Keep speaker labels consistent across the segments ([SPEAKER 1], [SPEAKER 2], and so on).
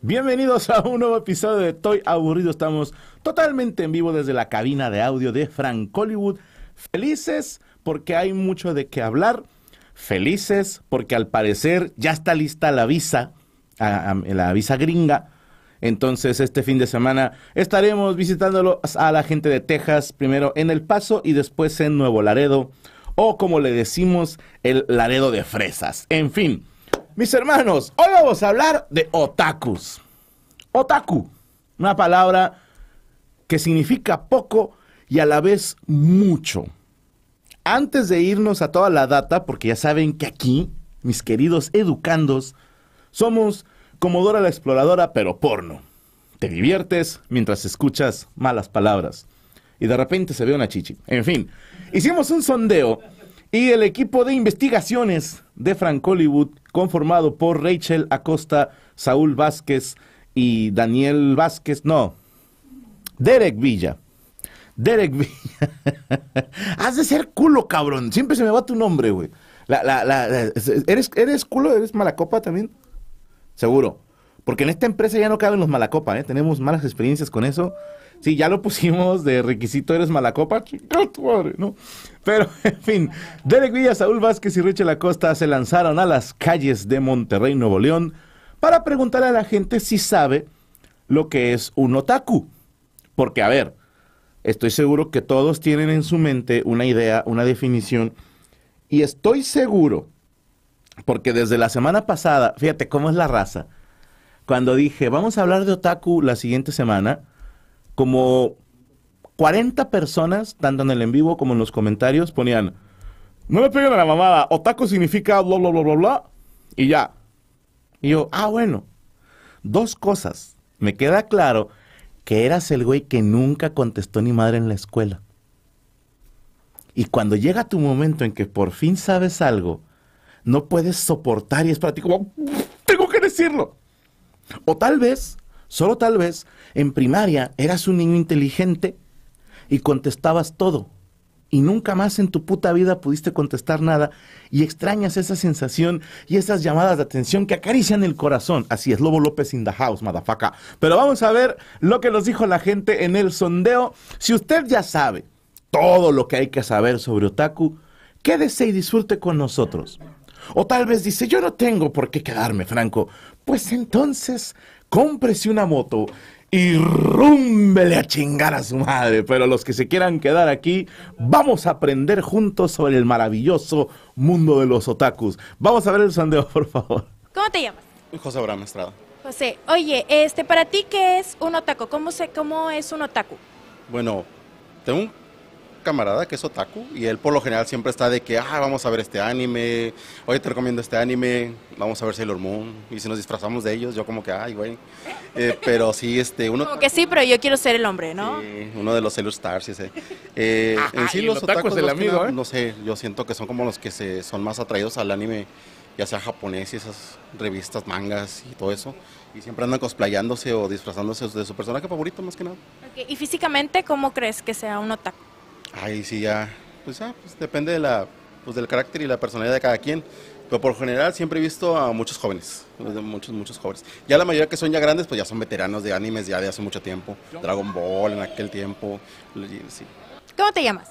[SPEAKER 1] Bienvenidos a un nuevo episodio de Toy Aburrido. Estamos totalmente en vivo desde la cabina de audio de Frank Hollywood. Felices porque hay mucho de qué hablar. Felices porque al parecer ya está lista la visa, la visa gringa. Entonces este fin de semana estaremos visitándolos a la gente de Texas, primero en El Paso y después en Nuevo Laredo, o como le decimos, el Laredo de Fresas. En fin, mis hermanos, hoy vamos a hablar de otakus. Otaku, una palabra que significa poco y a la vez mucho. Antes de irnos a toda la data, porque ya saben que aquí, mis queridos educandos, somos como Dora la Exploradora, pero porno. Te diviertes mientras escuchas malas palabras. Y de repente se ve una chichi. En fin, hicimos un sondeo y el equipo de investigaciones de Frank Hollywood, conformado por Rachel Acosta, Saúl Vázquez y Daniel Vázquez, no, Derek Villa. Derek Villa. Has de ser culo, cabrón. Siempre se me va tu nombre, güey. ¿eres, ¿Eres culo? ¿Eres malacopa también? Seguro. Porque en esta empresa ya no caben los malacopa, ¿eh? Tenemos malas experiencias con eso. Sí, ya lo pusimos de requisito, eres malacopa. ¿no? Pero, en fin, Derek Villa, Saúl Vázquez y Richel Lacosta se lanzaron a las calles de Monterrey, Nuevo León, para preguntarle a la gente si sabe lo que es un otaku. Porque, a ver, estoy seguro que todos tienen en su mente una idea, una definición, y estoy seguro, porque desde la semana pasada, fíjate cómo es la raza, cuando dije, vamos a hablar de otaku la siguiente semana, como 40 personas, tanto en el en vivo como en los comentarios, ponían, no me peguen a la mamada, otaku significa bla, bla, bla, bla, bla, y ya. Y yo, ah, bueno, dos cosas. Me queda claro que eras el güey que nunca contestó ni madre en la escuela. Y cuando llega tu momento en que por fin sabes algo, no puedes soportar y es para ti como, tengo que decirlo. O tal vez Solo tal vez en primaria eras un niño inteligente y contestabas todo. Y nunca más en tu puta vida pudiste contestar nada y extrañas esa sensación y esas llamadas de atención que acarician el corazón. Así es, Lobo López in the house, madafaca. Pero vamos a ver lo que nos dijo la gente en el sondeo. Si usted ya sabe todo lo que hay que saber sobre otaku, quédese y disfrute con nosotros. O tal vez dice, yo no tengo por qué quedarme, Franco. Pues entonces, cómprese una moto y rúmbele a chingar a su madre. Pero los que se quieran quedar aquí, vamos a aprender juntos sobre el maravilloso mundo de los otakus. Vamos a ver el sandeo por favor. ¿Cómo te llamas? José Abraham Estrada.
[SPEAKER 2] José, oye, este, para ti, ¿qué es un otaku? ¿Cómo, cómo es un otaku?
[SPEAKER 3] Bueno, tengo camarada que es otaku y él por lo general siempre está de que, ah, vamos a ver este anime, oye, te recomiendo este anime, vamos a ver Sailor Moon. Y si nos disfrazamos de ellos, yo como que, ay, güey. Eh, pero sí, este, uno... Como
[SPEAKER 2] que sí, pero yo quiero ser el hombre, ¿no?
[SPEAKER 3] Sí, uno de los Sailor Stars, ese. Eh, ah, en ah, sí, los otakus, del amigo, ¿eh? No sé, yo siento que son como los que se son más atraídos al anime ya sea japonés y esas revistas, mangas y todo eso. Y siempre andan cosplayándose o disfrazándose de su personaje favorito, más que nada.
[SPEAKER 2] ¿Y físicamente cómo crees que sea un otaku?
[SPEAKER 3] Ay sí ya, pues, ah, pues, depende de la, pues, del carácter y la personalidad de cada quien. Pero por general siempre he visto a muchos jóvenes, pues, muchos, muchos jóvenes. Ya la mayoría que son ya grandes, pues ya son veteranos de animes ya de hace mucho tiempo. Dragon Ball en aquel tiempo, sí. ¿Cómo te llamas?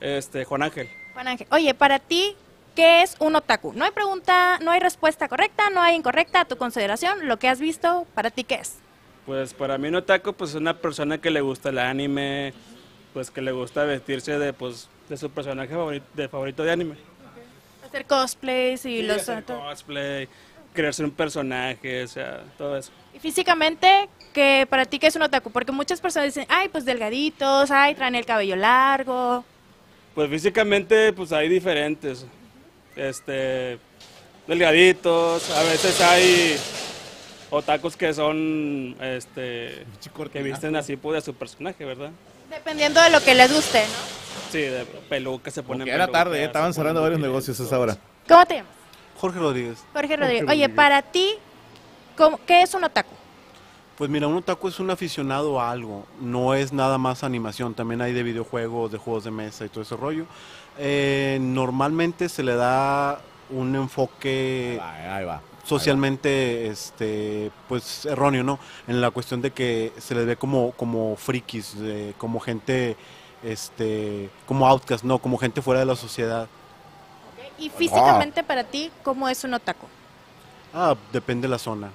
[SPEAKER 3] Este, Juan Ángel.
[SPEAKER 2] Juan Ángel. Oye, para ti, ¿qué es un otaku? No hay pregunta, no hay respuesta correcta, no hay incorrecta a tu consideración. Lo que has visto, ¿para ti qué es?
[SPEAKER 4] Pues para mí un otaku pues es una persona que le gusta el anime, pues que le gusta vestirse de pues de su personaje favorito de, favorito de anime.
[SPEAKER 2] Hacer cosplays y los hacer
[SPEAKER 4] cosplay, crearse un personaje, o sea, todo eso.
[SPEAKER 2] Y físicamente, que para ti qué es un otaku, porque muchas personas dicen, "Ay, pues delgaditos, ay, traen el cabello largo."
[SPEAKER 4] Pues físicamente pues hay diferentes. Este delgaditos, a veces hay otakus que son este que visten así pues, de su personaje, ¿verdad?
[SPEAKER 2] Dependiendo de lo que les guste, ¿no?
[SPEAKER 4] Sí, de peluca se ponen. Porque era tarde, estaban cerrando varios
[SPEAKER 3] negocios a esa hora. ¿Cómo te llamas? Jorge Rodríguez. Jorge Rodríguez. Oye, para
[SPEAKER 2] ti, ¿qué es un otaku?
[SPEAKER 3] Pues mira, un otaku es un aficionado a algo, no es nada más animación, también hay de videojuegos, de juegos de mesa y todo ese rollo. Eh, normalmente se le da un enfoque ahí va socialmente este pues erróneo, ¿no? En la cuestión de que se les ve como, como frikis, eh, como gente, este, como outcast, ¿no? Como gente fuera de la sociedad.
[SPEAKER 2] ¿Y físicamente para ti cómo es un otaku?
[SPEAKER 3] Ah, depende la zona.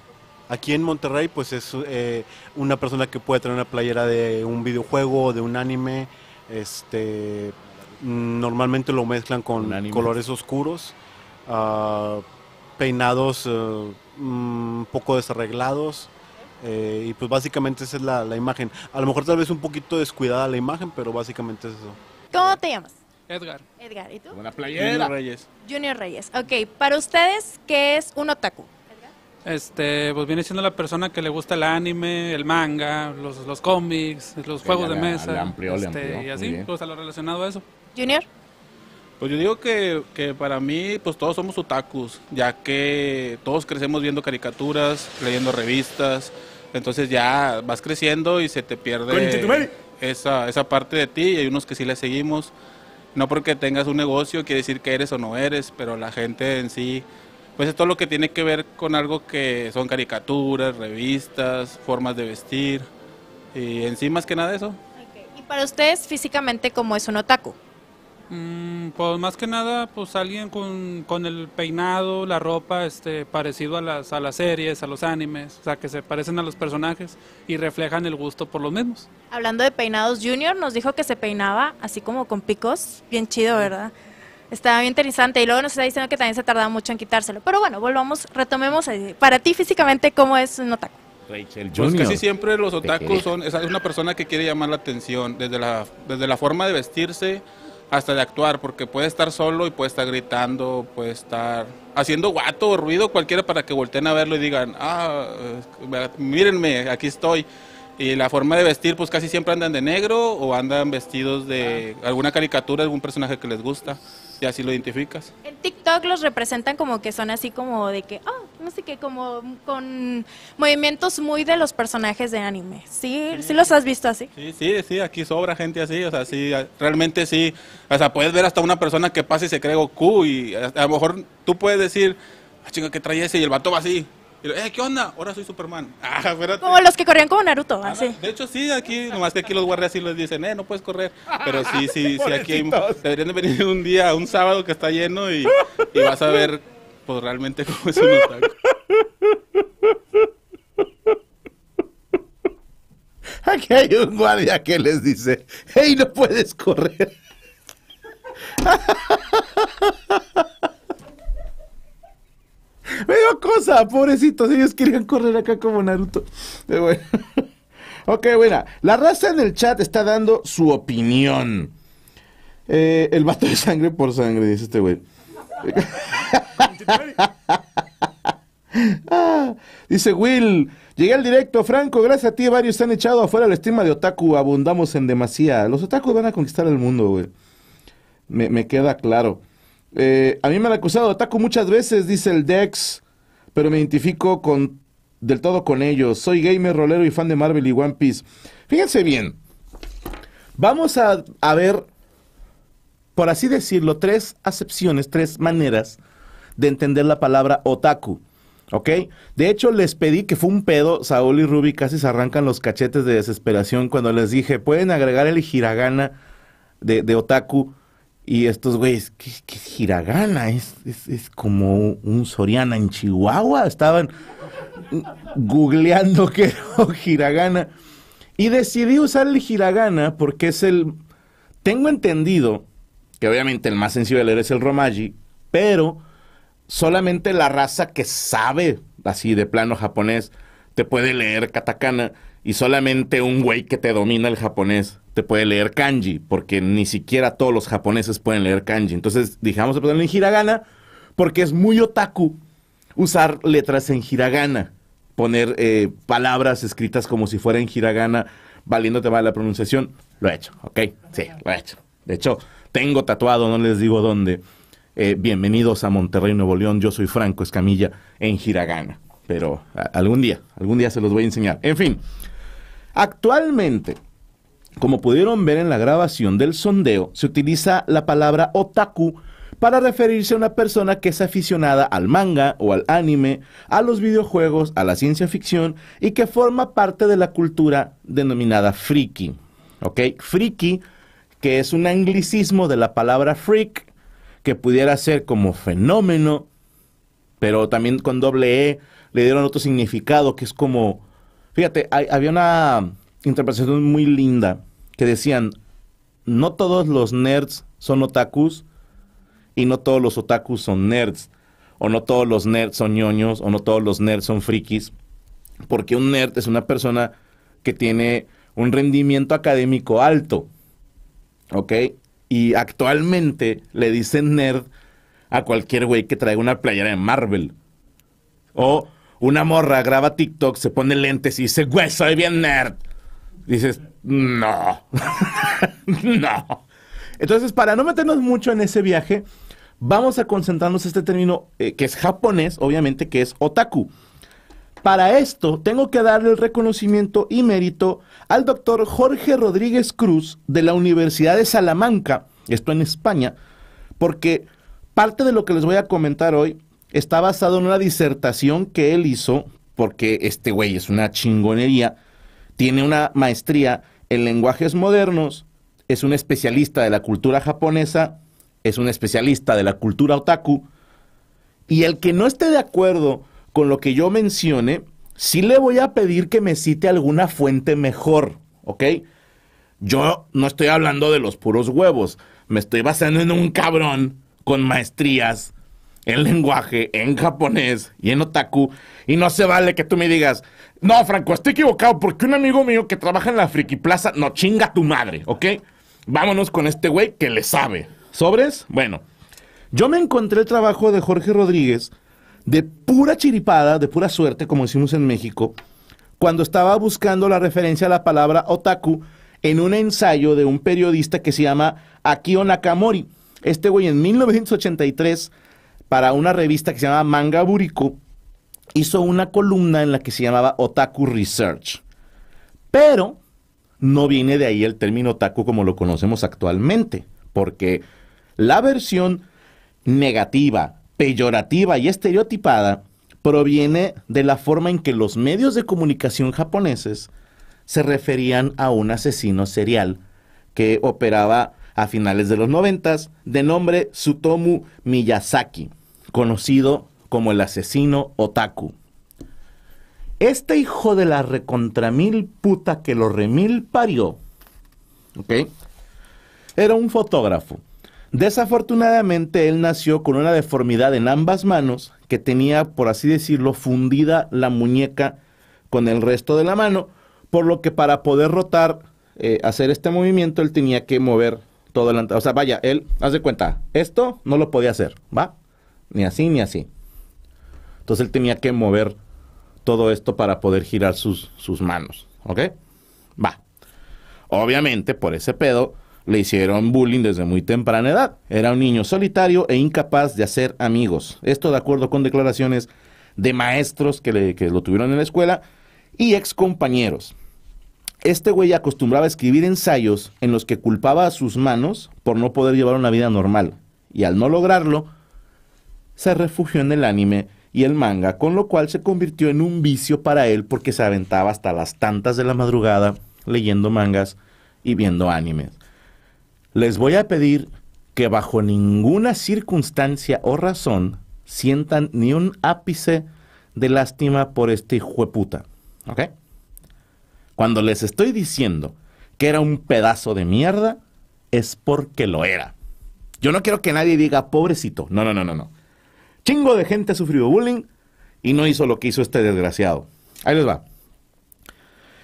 [SPEAKER 3] Aquí en Monterrey, pues es eh, una persona que puede tener una playera de un videojuego, de un anime, este mm, normalmente lo mezclan con colores oscuros. Uh, peinados eh, un poco desarreglados. Eh, y pues básicamente esa es la, la, imagen. A lo mejor tal vez un poquito descuidada la imagen, pero básicamente es eso.
[SPEAKER 2] ¿Cómo te llamas? Edgar. Edgar, ¿y tú?
[SPEAKER 1] playera. Junior
[SPEAKER 3] Reyes.
[SPEAKER 2] Junior Reyes. Ok, para ustedes, ¿qué es un otaku?
[SPEAKER 3] Este,
[SPEAKER 4] pues viene siendo la persona que le gusta el anime, el manga, los, los cómics, los juegos de mesa. Le le este, y así, todo está pues, lo relacionado a eso. Junior. Pues yo digo que, que, para mí, pues todos somos otakus, ya que todos crecemos viendo caricaturas, leyendo revistas, entonces ya vas creciendo y se te pierde esa, esa parte de ti, y hay unos que sí le seguimos. No porque tengas un negocio quiere decir que eres o no eres, pero la gente en sí, pues es todo lo que tiene que ver con algo que son caricaturas, revistas, formas de vestir, y en sí más que nada eso.
[SPEAKER 2] ¿Y para ustedes físicamente cómo es un otaku?
[SPEAKER 4] Mm, pues más que nada, pues alguien con, el peinado, la ropa, este, parecido a las, a las series, a los animes, o sea, que se parecen a los personajes y reflejan el gusto por los mismos.
[SPEAKER 2] Hablando de peinados, Junior nos dijo que se peinaba así como con picos, bien chido, ¿verdad? Estaba bien interesante y luego nos está diciendo que también se tardaba mucho en quitárselo. Pero bueno, volvamos, retomemos. Eh, para ti físicamente, ¿cómo es un otaku?
[SPEAKER 4] Rachel Pues casi siempre los otakus son es una persona que quiere llamar la atención desde la desde la forma de vestirse, hasta de actuar, porque puede estar solo y puede estar gritando, puede estar haciendo guato o ruido cualquiera para que volteen a verlo y digan, ah, eh, mírenme, aquí estoy. Y la forma de vestir, pues casi siempre andan de negro o andan vestidos de alguna caricatura, algún personaje que les gusta ya así lo identificas.
[SPEAKER 2] En TikTok los representan como que son así como de que, oh, no sé qué, como con movimientos muy de los personajes de anime. ¿Sí, sí. sí los has visto así?
[SPEAKER 4] Sí, sí, sí, aquí sobra gente así, o sea, sí, realmente sí. O sea, puedes ver hasta una persona que pasa y se cree Goku y a, lo mejor tú puedes decir, ah, chinga, ¿qué trae ese? Y el vato va así eh, ¿qué onda?
[SPEAKER 2] Ahora soy Superman. Ah, Como los que corrían como Naruto, así.
[SPEAKER 4] De hecho, sí, aquí, nomás que aquí los guardias sí les dicen, eh, no puedes correr. Pero sí, sí, sí, aquí deberían de venir un día, un sábado que está lleno y, vas a ver, pues realmente cómo es un otaku.
[SPEAKER 1] Aquí hay un guardia que les dice, hey, no puedes correr. Veo cosa, pobrecitos. Ellos querían correr acá como Naruto. ok, buena. La raza en el chat está dando su opinión. Eh, el vato de sangre por sangre, dice este güey. Ah, dice Will, llegué al directo, Franco, gracias a ti varios se han echado afuera la estima de otaku, abundamos en demasía. Los otaku van a conquistar el mundo, güey. me queda claro. Eh, a mí me han acusado de otaku muchas veces, dice el Dex, pero me identifico del todo con ellos. Soy gamer, rolero y fan de Marvel y One Piece. Fíjense bien. Vamos a, ver, por así decirlo, tres acepciones, tres maneras de entender la palabra otaku. ¿Ok? De hecho, les pedí que fue un pedo. Saúl y Ruby casi se arrancan los cachetes de desesperación cuando les dije, pueden agregar el hiragana de, de otaku y estos güeyes, ¿qué, es Hiragana? Es, como un Soriana en Chihuahua. Estaban googleando que era Hiragana. Y decidí usar el Hiragana porque es el... Tengo entendido que obviamente el más sencillo de leer es el Romaji, pero solamente la raza que sabe así de plano japonés te puede leer katakana y solamente un güey que te domina el japonés te puede leer kanji, porque ni siquiera todos los japoneses pueden leer kanji. Entonces dije, vamos a en hiragana, porque es muy otaku usar letras en hiragana, poner eh, palabras escritas como si fuera en hiragana, valiéndote mal la pronunciación. Lo he hecho, ¿ok? Sí, lo he hecho. De hecho, tengo tatuado, no les digo dónde. Eh, bienvenidos a Monterrey, Nuevo León. Yo soy Franco Escamilla en hiragana. Pero algún día, algún día se los voy a enseñar. En fin. Actualmente, como pudieron ver en la grabación del sondeo, se utiliza la palabra otaku para referirse a una persona que es aficionada al manga o al anime, a los videojuegos, a la ciencia ficción y que forma parte de la cultura denominada freaky. ¿Ok? Friki, que es un anglicismo de la palabra freak, que pudiera ser como fenómeno, pero también con doble E le dieron otro significado que es como Fíjate, había una interpretación muy linda que decían, no todos los nerds son otakus y no todos los otakus son nerds, o no todos los nerds son ñoños, o no todos los nerds son frikis, porque un nerd es una persona que tiene un rendimiento académico alto, ¿ok? Y actualmente le dicen nerd a cualquier güey que traiga una playera de Marvel. O una morra graba TikTok, se pone lentes y dice, güey, soy bien nerd. Dices, no, no. Entonces, para no meternos mucho en ese viaje, vamos a concentrarnos en este término eh, que es japonés, obviamente, que es otaku. Para esto, tengo que darle el reconocimiento y mérito al doctor Jorge Rodríguez Cruz de la Universidad de Salamanca, esto en España, porque parte de lo que les voy a comentar hoy está basado en una disertación que él hizo, porque este güey es una chingonería, tiene una maestría en lenguajes modernos, es un especialista de la cultura japonesa, es un especialista de la cultura otaku, y el que no esté de acuerdo con lo que yo mencione, sí le voy a pedir que me cite alguna fuente mejor, ¿ok? Yo no estoy hablando de los puros huevos, me estoy basando en un cabrón con maestrías en lenguaje, en japonés y en otaku. Y no se vale que tú me digas, no, Franco, estoy equivocado porque un amigo mío que trabaja en la Friki Plaza, no chinga tu madre, ¿ok? Vámonos con este güey que le sabe. ¿Sobres? Bueno, yo me encontré el trabajo de Jorge Rodríguez de pura chiripada, de pura suerte, como decimos en México, cuando estaba buscando la referencia a la palabra otaku en un ensayo de un periodista que se llama Akio Nakamori. Este güey en 1983 para una revista que se llamaba Manga Buriku, hizo una columna en la que se llamaba Otaku Research. Pero no viene de ahí el término otaku como lo conocemos actualmente, porque la versión negativa, peyorativa y estereotipada proviene de la forma en que los medios de comunicación japoneses se referían a un asesino serial que operaba a finales de los noventas de nombre Tsutomu Miyazaki conocido como el asesino otaku. Este hijo de la recontramil puta que lo remil parió, ¿ok? Era un fotógrafo. Desafortunadamente, él nació con una deformidad en ambas manos que tenía, por así decirlo, fundida la muñeca con el resto de la mano, por lo que para poder rotar, eh, hacer este movimiento, él tenía que mover todo el... O sea, vaya, él, haz de cuenta, esto no lo podía hacer, ¿va? ni así ni así. Entonces él tenía que mover todo esto para poder girar sus, sus manos, ¿ok? Va. Obviamente, por ese pedo, le hicieron bullying desde muy temprana edad. Era un niño solitario e incapaz de hacer amigos. Esto de acuerdo con declaraciones de maestros que, le, que lo tuvieron en la escuela y ex compañeros. Este güey acostumbraba a escribir ensayos en los que culpaba a sus manos por no poder llevar una vida normal. Y al no lograrlo, se refugió en el anime y el manga, con lo cual se convirtió en un vicio para él porque se aventaba hasta las tantas de la madrugada leyendo mangas y viendo animes. Les voy a pedir que bajo ninguna circunstancia o razón sientan ni un ápice de lástima por este hijo puta. ¿Ok? Cuando les estoy diciendo que era un pedazo de mierda, es porque lo era. Yo no quiero que nadie diga, pobrecito. No, no, no, no, no. Chingo de gente ha sufrido bullying y no hizo lo que hizo este desgraciado. Ahí les va.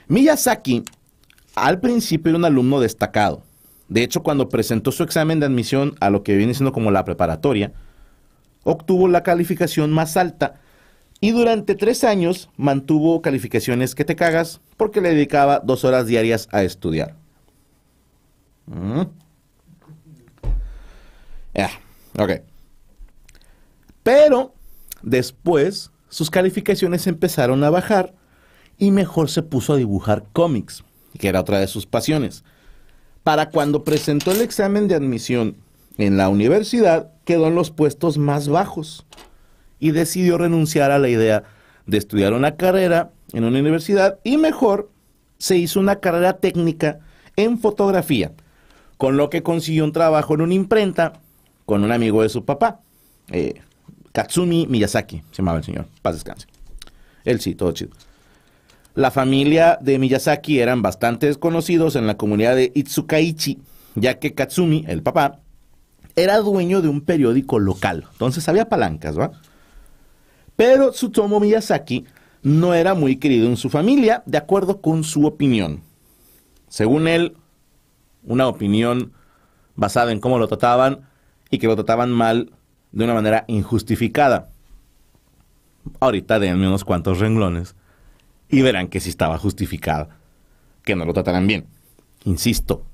[SPEAKER 1] Miyazaki al principio era un alumno destacado. De hecho, cuando presentó su examen de admisión a lo que viene siendo como la preparatoria, obtuvo la calificación más alta y durante tres años mantuvo calificaciones que te cagas porque le dedicaba dos horas diarias a estudiar. Mm. Ah, okay. Pero después sus calificaciones empezaron a bajar y mejor se puso a dibujar cómics, que era otra de sus pasiones. Para cuando presentó el examen de admisión en la universidad, quedó en los puestos más bajos y decidió renunciar a la idea de estudiar una carrera en una universidad y mejor se hizo una carrera técnica en fotografía, con lo que consiguió un trabajo en una imprenta con un amigo de su papá. Eh, Katsumi Miyazaki, se llamaba el señor. Paz descanse. Él sí, todo chido. La familia de Miyazaki eran bastante desconocidos en la comunidad de Itsukaichi, ya que Katsumi, el papá, era dueño de un periódico local. Entonces había palancas, ¿va? Pero Tsutomu Miyazaki no era muy querido en su familia, de acuerdo con su opinión. Según él, una opinión basada en cómo lo trataban y que lo trataban mal de una manera injustificada. Ahorita denme unos cuantos renglones y verán que si estaba justificada que no lo tratarán bien. Insisto,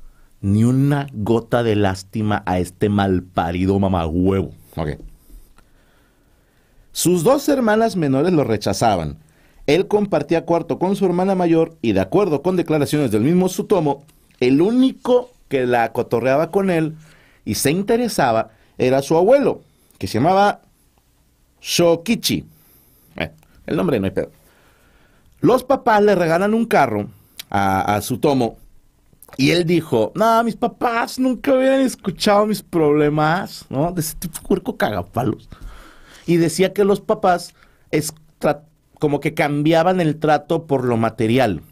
[SPEAKER 1] ni una gota de lástima a este parido mamagüevo. Okay. Sus dos hermanas menores lo rechazaban. Él compartía cuarto con su hermana mayor y de acuerdo con declaraciones del mismo Sutomo, el único que la cotorreaba con él y se interesaba era su abuelo, que se llamaba Shokichi. Eh, el nombre no hay pedo. Los papás le regalan un carro a, su tomo y él dijo, no, mis papás nunca hubieran escuchado mis problemas, ¿no? De ese tipo de cagapalos. Y decía que los papás como que cambiaban el trato por lo material.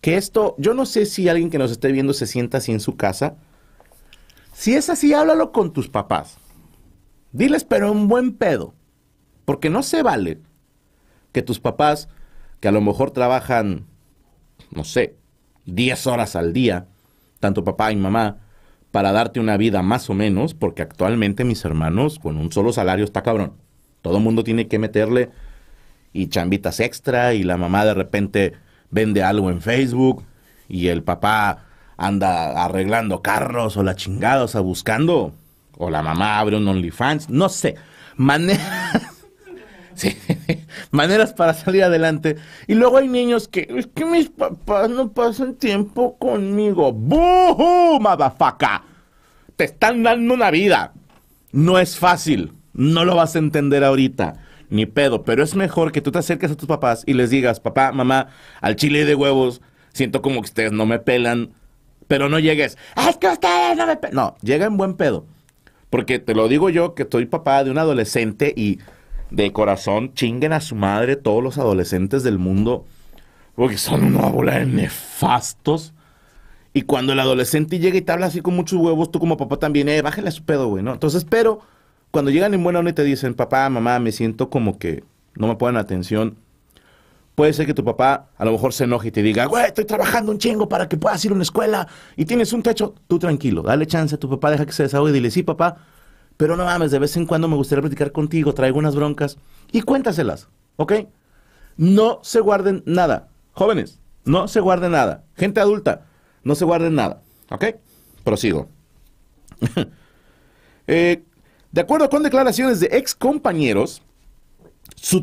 [SPEAKER 1] Que esto, yo no sé si alguien que nos esté viendo se sienta así en su casa. Si es así, háblalo con tus papás. Diles, pero un buen pedo. Porque no se vale que tus papás, que a lo mejor trabajan, no sé, 10 horas al día, tanto papá y mamá, para darte una vida más o menos, porque actualmente mis hermanos con un solo salario está cabrón. Todo el mundo tiene que meterle y chambitas extra y la mamá de repente vende algo en Facebook y el papá anda arreglando carros o la chingada, o sea, buscando o la mamá abre un OnlyFans, no sé. Maneras. sí, maneras para salir adelante. Y luego hay niños que. Es que mis papás no pasan tiempo conmigo. ¡Buhu, madafaca! Te están dando una vida. No es fácil. No lo vas a entender ahorita ni pedo, pero es mejor que tú te acerques a tus papás y les digas, papá, mamá, al chile de huevos, siento como que ustedes no me pelan, pero no llegues, ah, es que ustedes no me pelan. No, llega en buen pedo. Porque te lo digo yo, que soy papá de un adolescente y de corazón chinguen a su madre todos los adolescentes del mundo, porque son una bola de nefastos. Y cuando el adolescente llega y te habla así con muchos huevos, tú como papá también, eh, bájale a su pedo, güey, ¿no? Entonces, pero cuando llegan en buena onda y te dicen, papá, mamá, me siento como que no me ponen atención, Puede ser que tu papá a lo mejor se enoje y te diga, güey, estoy trabajando un chingo para que puedas ir a una escuela y tienes un techo. Tú tranquilo, dale chance a tu papá, deja que se desahogue y dile, sí, papá, pero no mames, de vez en cuando me gustaría platicar contigo, traigo unas broncas y cuéntaselas, ¿ok? No se guarden nada. Jóvenes, no se guarden nada. Gente adulta, no se guarden nada, ¿ok? Prosigo. Eh, de acuerdo con declaraciones de ex compañeros,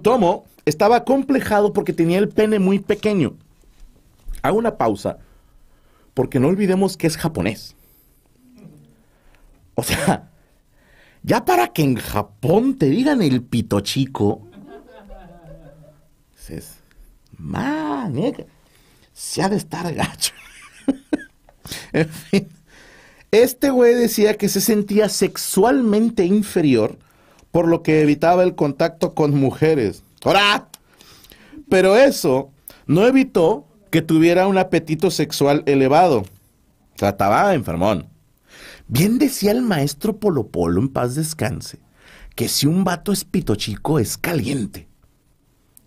[SPEAKER 1] tomo, estaba complejado porque tenía el pene muy pequeño. Hago una pausa, porque no olvidemos que es japonés. O sea, ya para que en Japón te digan el pito chico, es eh, se ha de estar gacho. en fin, este güey decía que se sentía sexualmente inferior, por lo que evitaba el contacto con mujeres. ¡Hora! Pero eso no evitó que tuviera un apetito sexual elevado. Trataba estaba enfermón. Bien decía el maestro Polo Polo en paz descanse que si un vato es pito chico es caliente.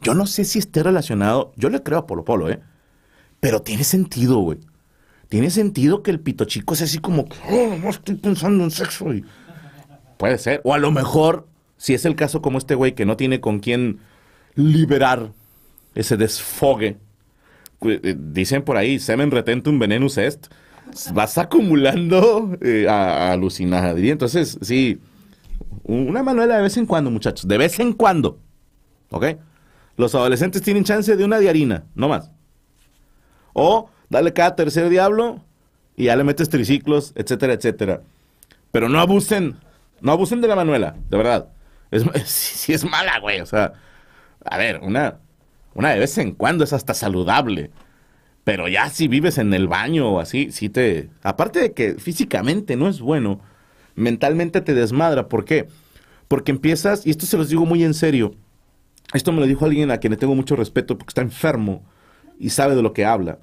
[SPEAKER 1] Yo no sé si esté relacionado, yo le creo a Polo Polo, ¿eh? Pero tiene sentido, güey. Tiene sentido que el pito chico es así como, oh, no estoy pensando en sexo. Puede ser. O a lo mejor, si es el caso como este güey que no tiene con quién liberar ese desfogue. Eh, dicen por ahí, semen retentum venenus est. Vas acumulando eh, Entonces, sí, una manuela de vez en cuando, muchachos. De vez en cuando. ¿Ok? Los adolescentes tienen chance de una diarina, no más. O dale cada tercer diablo y ya le metes triciclos, etcétera, etcétera. Pero no abusen, no abusen de la manuela, de verdad. Es, es mala, güey. O sea, a ver, una, una de vez en cuando es hasta saludable. Pero ya si vives en el baño o así, si te... Aparte de que físicamente no es bueno, mentalmente te desmadra. ¿Por qué? Porque empiezas, y esto se los digo muy en serio, esto me lo dijo alguien a quien le tengo mucho respeto porque está enfermo y sabe de lo que habla.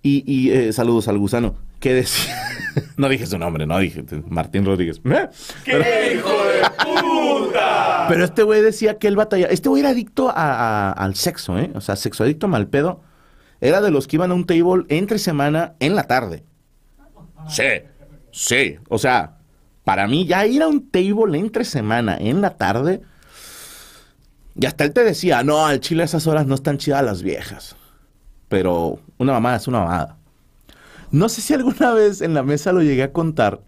[SPEAKER 1] Y, y eh, saludos al gusano. ¿Qué decía? no dije su nombre, no dije Martín Rodríguez. ¿Eh? ¡Qué hijo de puta! Pero este güey decía que él batallaba. Este güey era adicto al sexo, ¿eh? O sea, sexo adicto mal pedo. Era de los que iban a un table entre semana en la tarde. Sí, sí. O sea, para mí ya ir a un table entre semana en la tarde. Y hasta él te decía, no, al chile a esas horas no están chidas las viejas. Pero una mamada es una mamada. No sé si alguna vez en la mesa lo llegué a contar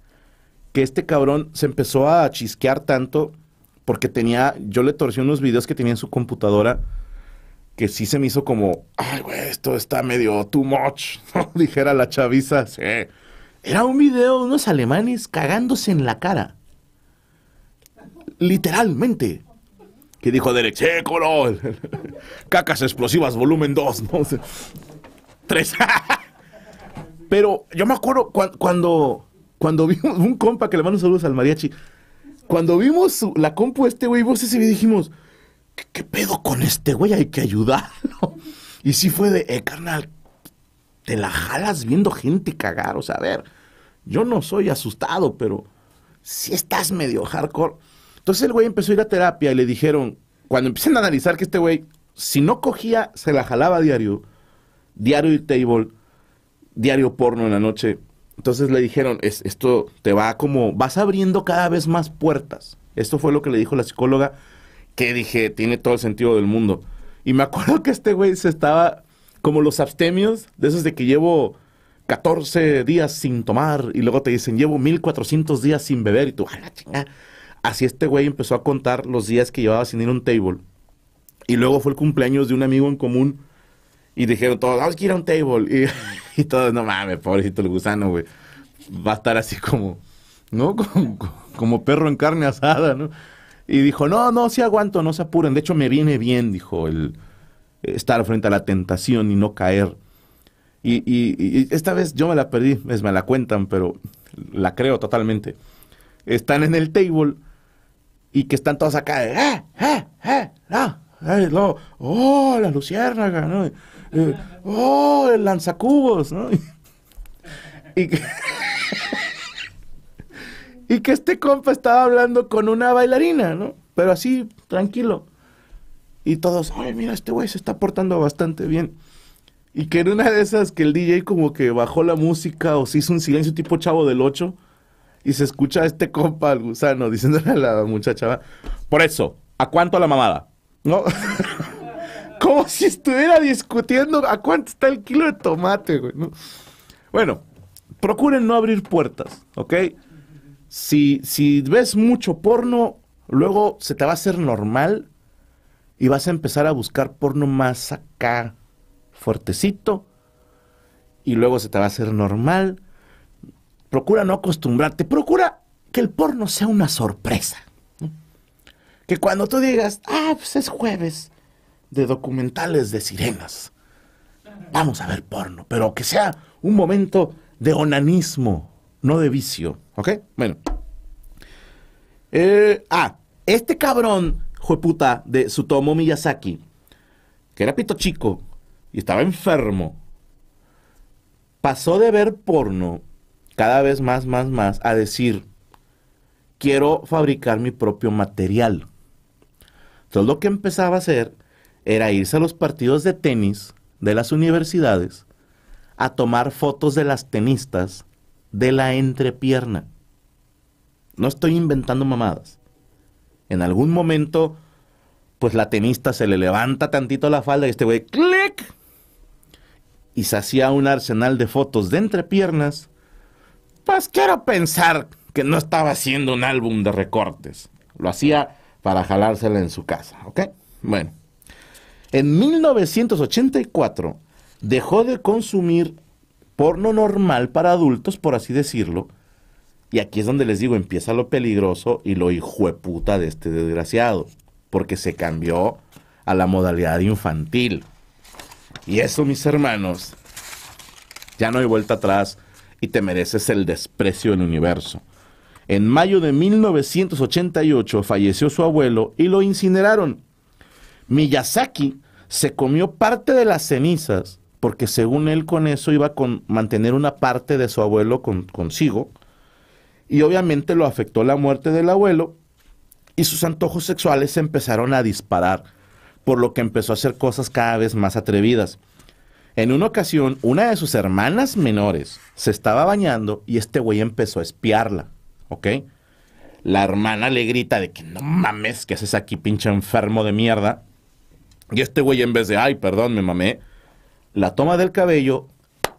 [SPEAKER 1] que este cabrón se empezó a chisquear tanto porque tenía, yo le torcí unos videos que tenía en su computadora que sí se me hizo como, ay, güey, esto está medio too much, dijera la chaviza. Sí. Era un video de unos alemanes cagándose en la cara. Literalmente. Que dijo Derek, sí, Cacas explosivas, volumen 2, ¿no? 3. Pero yo me acuerdo cuando, cuando vi un compa que le mandó saludos al mariachi cuando vimos la compu de este güey, vos ese dijimos, ¿qué, pedo con este güey? Hay que ayudarlo. Y sí fue de, eh, carnal, te la jalas viendo gente cagar. O sea, a ver, yo no soy asustado, pero si estás medio hardcore. Entonces el güey empezó a ir a terapia y le dijeron, cuando empiezan a analizar que este güey, si no cogía, se la jalaba diario, diario y table, diario porno en la noche, entonces le dijeron, es, esto te va como, vas abriendo cada vez más puertas. Esto fue lo que le dijo la psicóloga, que dije, tiene todo el sentido del mundo. Y me acuerdo que este güey se estaba como los abstemios, de esos de que llevo 14 días sin tomar y luego te dicen, llevo 1400 días sin beber y tú, Así este güey empezó a contar los días que llevaba sin ir a un table. Y luego fue el cumpleaños de un amigo en común y dijeron todos, vamos a ir a un table. Y, y, todos, no mames, pobrecito el gusano, güey. Va a estar así como, ¿no? Como, perro en carne asada, ¿no? Y dijo, no, no, sí aguanto, no se apuren. De hecho, me viene bien, dijo, el estar frente a la tentación y no caer. Y, y, esta vez yo me la perdí, es, me la cuentan, pero la creo totalmente. Están en el table y que están todos acá de, ¡ah, eh, eh, ah, ah oh, la luciérnaga, ¿no? Eh, oh, el lanzacubos, ¿no? Y que, este compa estaba hablando con una bailarina, ¿no? Pero así, tranquilo. Y todos, ay, mira, este güey se está portando bastante bien. Y que en una de esas que el DJ como que bajó la música o se hizo un silencio tipo chavo del 8 y se escucha a este compa, al gusano, diciéndole a la muchacha, por eso, ¿a cuánto la mamada? No. Como si estuviera discutiendo a cuánto está el kilo de tomate, güey. Bueno, procuren no abrir puertas, ¿ok? Si, si ves mucho porno, luego se te va a hacer normal y vas a empezar a buscar porno más acá, fuertecito, y luego se te va a hacer normal. Procura no acostumbrarte, procura que el porno sea una sorpresa. Que cuando tú digas, ah, pues es jueves de documentales de sirenas, vamos a ver porno, pero que sea un momento de onanismo, no de vicio, ¿ok? Bueno. Eh, ah, este cabrón, jueputa, de Sutomo Miyazaki, que era pito chico y estaba enfermo, pasó de ver porno cada vez más, más, más, a decir, quiero fabricar mi propio material lo que empezaba a hacer era irse a los partidos de tenis de las universidades a tomar fotos de las tenistas de la entrepierna. No estoy inventando mamadas. En algún momento, pues la tenista se le levanta tantito la falda y este güey, clic, y se hacía un arsenal de fotos de entrepiernas, pues quiero pensar que no estaba haciendo un álbum de recortes. Lo hacía para jalársela en su casa, ¿ok? Bueno, en 1984 dejó de consumir porno normal para adultos, por así decirlo, y aquí es donde les digo, empieza lo peligroso y lo puta de este desgraciado, porque se cambió a la modalidad infantil. Y eso, mis hermanos, ya no hay vuelta atrás y te mereces el desprecio del universo. En mayo de 1988 falleció su abuelo y lo incineraron. Miyazaki se comió parte de las cenizas porque según él con eso iba a mantener una parte de su abuelo consigo y obviamente lo afectó la muerte del abuelo y sus antojos sexuales se empezaron a disparar, por lo que empezó a hacer cosas cada vez más atrevidas. En una ocasión, una de sus hermanas menores se estaba bañando y este güey empezó a espiarla. ¿ok? La hermana le grita de que no mames, que haces aquí, pinche enfermo de mierda? Y este güey, en vez de, ay, perdón, me mamé, la toma del cabello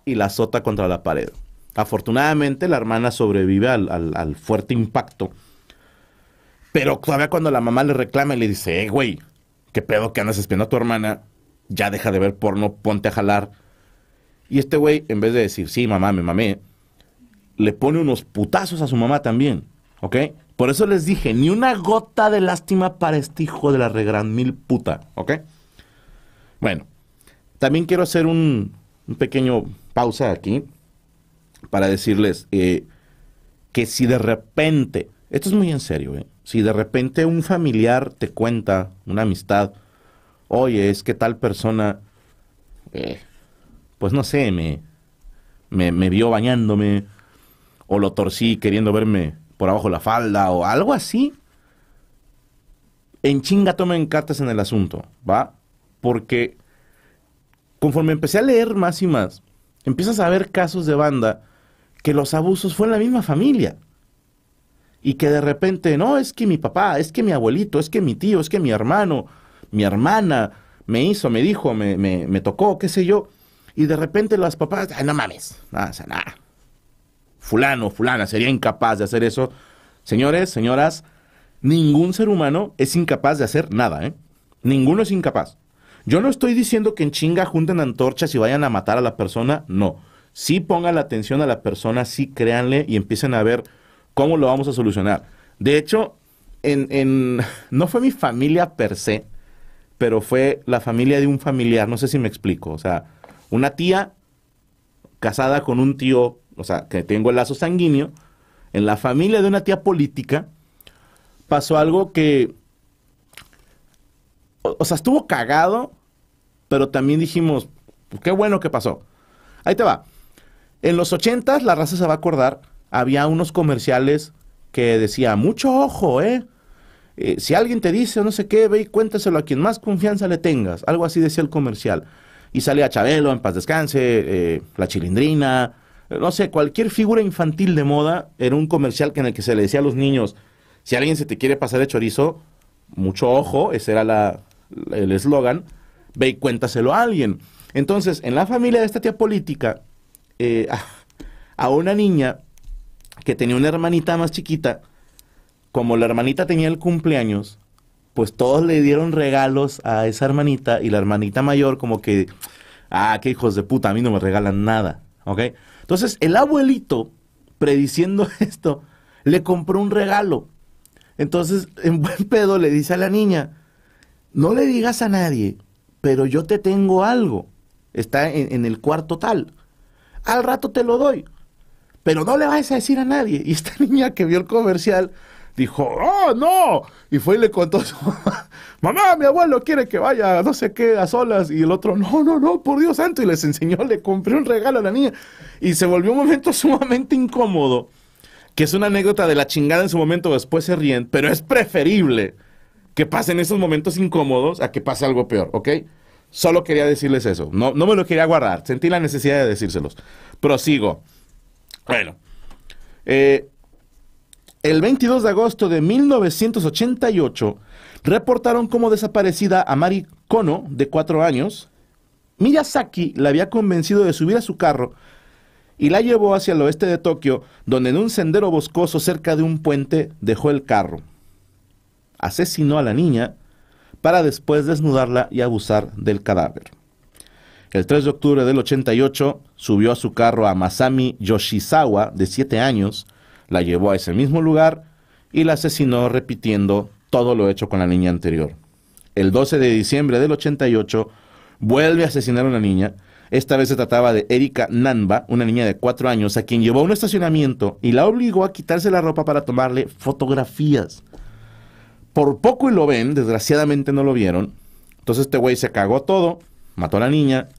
[SPEAKER 1] y la azota contra la pared. Afortunadamente, la hermana sobrevive al, fuerte impacto. Pero todavía cuando la mamá le reclama y le dice, eh, güey, qué pedo que andas espiando a tu hermana, ya deja de ver porno, ponte a jalar. Y este güey, en vez de decir, sí, mamá, me mamé, le pone unos putazos a su mamá también, ¿ok? Por eso les dije, ni una gota de lástima para este hijo de la regran mil puta, ¿ok? Bueno, también quiero hacer un, un pequeño pausa aquí para decirles eh, que si de repente, esto es muy en serio, ¿eh? si de repente un familiar te cuenta, una amistad, oye, es que tal persona, eh, pues no sé, me, me vio bañándome, o lo torcí queriendo verme por abajo la falda o algo así, en chinga tomen cartas en el asunto, ¿va? Porque conforme empecé a leer más y más, empiezas a ver casos de banda que los abusos fueron en la misma familia. Y que de repente, no, es que mi papá, es que mi abuelito, es que mi tío, es que mi hermano, mi hermana me hizo, me dijo, me, me, tocó, qué sé yo. Y de repente las papás, Ay, no mames, nada, o nada, fulano, fulana, sería incapaz de hacer eso. Señores, señoras, ningún ser humano es incapaz de hacer nada, ¿eh? Ninguno es incapaz. Yo no estoy diciendo que en chinga junten antorchas y vayan a matar a la persona, no. Sí pongan la atención a la persona, sí créanle y empiecen a ver cómo lo vamos a solucionar. De hecho, en, en, no fue mi familia per se, pero fue la familia de un familiar, no sé si me explico. O sea, una tía casada con un tío o sea, que tengo el lazo sanguíneo, en la familia de una tía política, pasó algo que, o, sea, estuvo cagado, pero también dijimos, pues, qué bueno que pasó. Ahí te va. En los ochentas, la raza se va a acordar, había unos comerciales que decía, mucho ojo, ¿eh? eh si alguien te dice no sé qué, ve y cuéntaselo a quien más confianza le tengas. Algo así decía el comercial. Y salía Chabelo, en paz descanse, eh, La Chilindrina, eh, no sé, cualquier figura infantil de moda era un comercial que en el que se le decía a los niños, si alguien se te quiere pasar de chorizo, mucho ojo, ese era el eslogan, ve y cuéntaselo a alguien. Entonces, en la familia de esta tía política, eh, a, a una niña que tenía una hermanita más chiquita, como la hermanita tenía el cumpleaños, pues todos le dieron regalos a esa hermanita y la hermanita mayor como que, ah, qué hijos de puta, a mí no me regalan nada, ¿ok? Entonces, el abuelito, prediciendo esto, le compró un regalo. Entonces, en buen pedo le dice a la niña, no le digas a nadie, pero yo te tengo algo. Está en, el cuarto tal. Al rato te lo doy, pero no le vayas a decir a nadie. Y esta niña que vio el comercial dijo, oh, no. Y fue y le contó su mamá, mi abuelo quiere que vaya, no sé qué, a solas. Y el otro, no, no, no, por Dios santo. Y les enseñó, le compré un regalo a la niña y se volvió un momento sumamente incómodo, que es una anécdota de la chingada en su momento, después se ríen, pero es preferible que pasen esos momentos incómodos a que pase algo peor, ¿ok? Solo quería decirles eso, no, no me lo quería guardar, sentí la necesidad de decírselos. Prosigo. Bueno, eh, el 22 de agosto de 1988 reportaron como desaparecida a Mari Kono, de 4 años. Miyazaki la había convencido de subir a su carro y la llevó hacia el oeste de Tokio, donde en un sendero boscoso cerca de un puente dejó el carro. Asesinó a la niña para después desnudarla y abusar del cadáver. El 3 de octubre del 88 subió a su carro a Masami Yoshizawa, de 7 años, la llevó a ese mismo lugar y la asesinó repitiendo todo lo hecho con la niña anterior. El 12 de diciembre del 88 vuelve a asesinar a una niña esta vez se trataba de Erika Nanba, una niña de cuatro años, a quien llevó a un estacionamiento y la obligó a quitarse la ropa para tomarle fotografías. Por poco y lo ven, desgraciadamente no lo vieron. Entonces este güey se cagó todo, mató a la niña,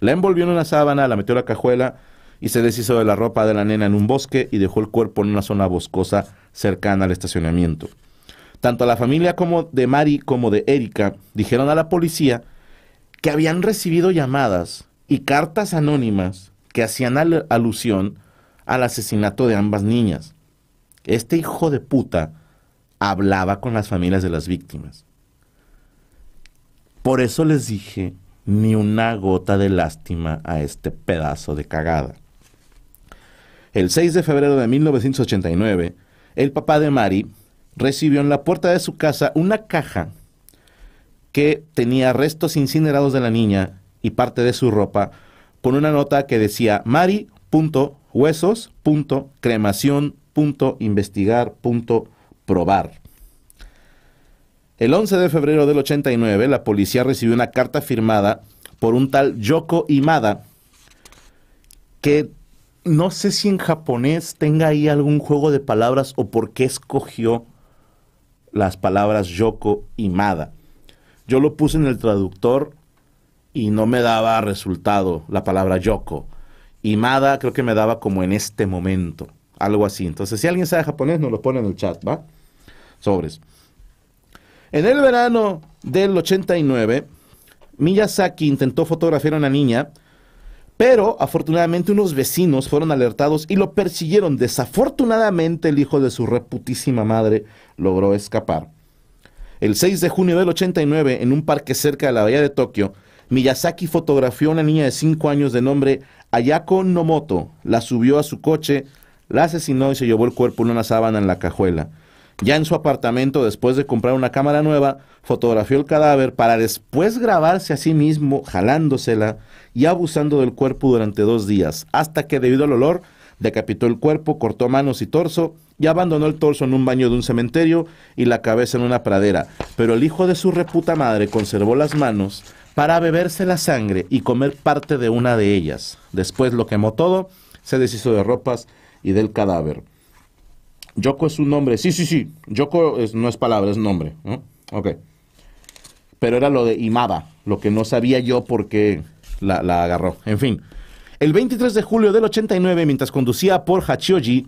[SPEAKER 1] la envolvió en una sábana, la metió a la cajuela y se deshizo de la ropa de la nena en un bosque y dejó el cuerpo en una zona boscosa cercana al estacionamiento. Tanto la familia como de Mari como de Erika dijeron a la policía que habían recibido llamadas y cartas anónimas que hacían alusión al asesinato de ambas niñas. Este hijo de puta hablaba con las familias de las víctimas. Por eso les dije ni una gota de lástima a este pedazo de cagada. El 6 de febrero de 1989, el papá de Mari recibió en la puerta de su casa una caja que tenía restos incinerados de la niña parte de su ropa con una nota que decía mari.huesos.cremación.investigar.probar. El 11 de febrero del 89, la policía recibió una carta firmada por un tal Yoko Imada, que no sé si en japonés tenga ahí algún juego de palabras o por qué escogió las palabras Yoko Imada. Yo lo puse en el traductor y no me daba resultado la palabra yoko. Y Mada creo que me daba como en este momento, algo así. Entonces, si alguien sabe japonés, nos lo pone en el chat, ¿va? Sobres. En el verano del 89, Miyazaki intentó fotografiar a una niña, pero afortunadamente unos vecinos fueron alertados y lo persiguieron. Desafortunadamente, el hijo de su reputísima madre logró escapar. El 6 de junio del 89, en un parque cerca de la bahía de Tokio, Miyazaki fotografió a una niña de 5 años de nombre Ayako Nomoto, la subió a su coche, la asesinó y se llevó el cuerpo en una sábana en la cajuela. Ya en su apartamento, después de comprar una cámara nueva, fotografió el cadáver para después grabarse a sí mismo jalándosela y abusando del cuerpo durante dos días, hasta que debido al olor decapitó el cuerpo, cortó manos y torso y abandonó el torso en un baño de un cementerio y la cabeza en una pradera. Pero el hijo de su reputa madre conservó las manos, para beberse la sangre y comer parte de una de ellas. Después lo quemó todo, se deshizo de ropas y del cadáver. Yoko es un nombre, sí, sí, sí, Yoko no es palabra, es nombre. no Ok. Pero era lo de imaba lo que no sabía yo por qué la, la agarró. En fin, el 23 de julio del 89, mientras conducía por Hachioji,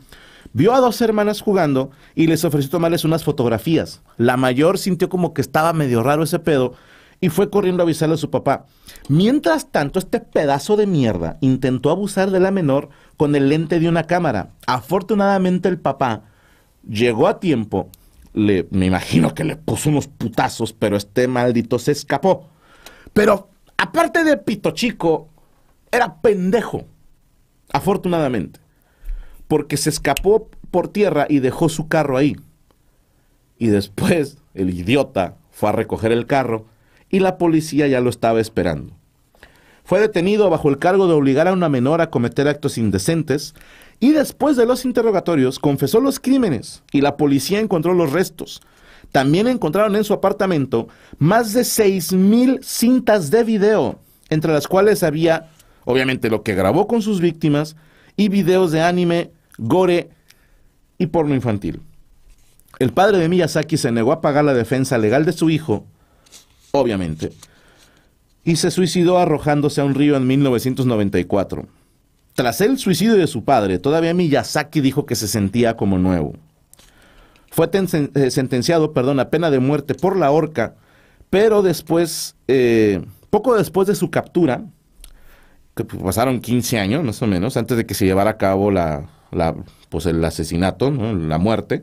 [SPEAKER 1] vio a dos hermanas jugando y les ofreció tomarles unas fotografías. La mayor sintió como que estaba medio raro ese pedo y fue corriendo a avisarle a su papá. Mientras tanto, este pedazo de mierda intentó abusar de la menor con el lente de una cámara. Afortunadamente el papá llegó a tiempo, le, me imagino que le puso unos putazos, pero este maldito se escapó. Pero aparte de pito chico, era pendejo, afortunadamente, porque se escapó por tierra y dejó su carro ahí. Y después el idiota fue a recoger el carro y la policía ya lo estaba esperando. Fue detenido bajo el cargo de obligar a una menor a cometer actos indecentes y después de los interrogatorios confesó los crímenes y la policía encontró los restos. También encontraron en su apartamento más de 6.000 cintas de video, entre las cuales había, obviamente, lo que grabó con sus víctimas y videos de anime, gore y porno infantil. El padre de Miyazaki se negó a pagar la defensa legal de su hijo obviamente, y se suicidó arrojándose a un río en 1994. Tras el suicidio de su padre, todavía Miyazaki dijo que se sentía como nuevo. Fue eh, sentenciado perdón, a pena de muerte por la horca, pero después, eh, poco después de su captura, que pues, pasaron 15 años más o menos, antes de que se llevara a cabo la, la pues el asesinato, la muerte,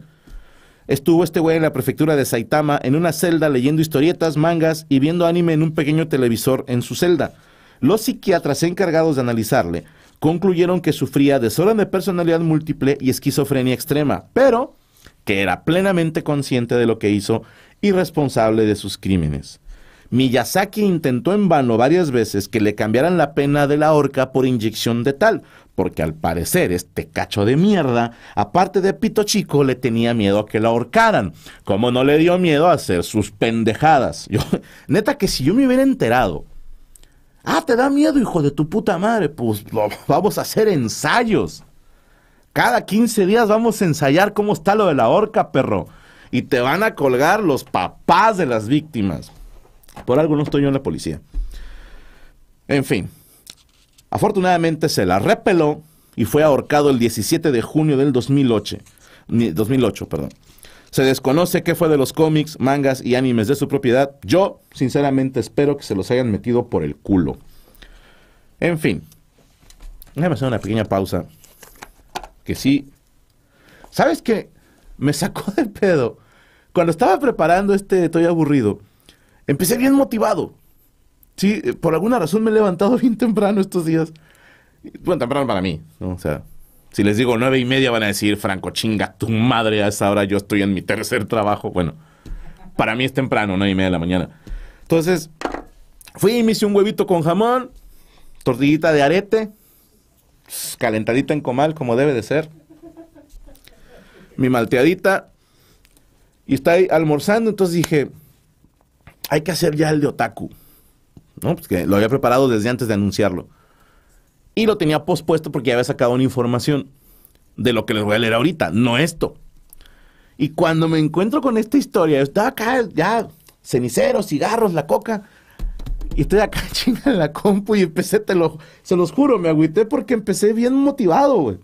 [SPEAKER 1] Estuvo este güey en la prefectura de Saitama, en una celda, leyendo historietas, mangas y viendo anime en un pequeño televisor en su celda. Los psiquiatras encargados de analizarle concluyeron que sufría desorden de personalidad múltiple y esquizofrenia extrema, pero que era plenamente consciente de lo que hizo y responsable de sus crímenes. Miyazaki intentó en vano varias veces que le cambiaran la pena de la horca por inyección de tal, porque al parecer este cacho de mierda, aparte de Pito Chico, le tenía miedo a que la ahorcaran, como no le dio miedo a hacer sus pendejadas. Yo, neta que si yo me hubiera enterado, ah, te da miedo, hijo de tu puta madre, pues vamos a hacer ensayos. Cada 15 días vamos a ensayar cómo está lo de la horca, perro. Y te van a colgar los papás de las víctimas. Por algo no estoy yo en la policía. En fin, Afortunadamente se la repeló y fue ahorcado el 17 de junio del 2008. 2008 perdón. Se desconoce qué fue de los cómics, mangas y animes de su propiedad. Yo, sinceramente, espero que se los hayan metido por el culo. En fin. Déjame hacer una pequeña pausa. Que sí. ¿Sabes qué? Me sacó del pedo. Cuando estaba preparando este Estoy aburrido, empecé bien motivado. Sí, eh, por alguna razón me he levantado bien temprano estos días. Bueno, temprano para mí, O sea, si les digo nueve y media van a decir, Franco, chinga tu madre, a esa hora yo estoy en mi tercer trabajo. Bueno, para mí es temprano, nueve y media de la mañana. Entonces, fui y me hice un huevito con jamón, tortillita de arete, calentadita en comal como debe de ser, mi malteadita, y está almorzando, entonces dije, hay que hacer ya el de otaku. Pues que lo había preparado desde antes de anunciarlo. Y lo tenía pospuesto porque ya había sacado una información de lo que les voy a leer ahorita, no esto. Y cuando me encuentro con esta historia, está acá, ya, cenicero cigarros, la coca. Y estoy acá chinga en la compu y empecé, te lo, se los juro, me agüité porque empecé bien motivado, güey.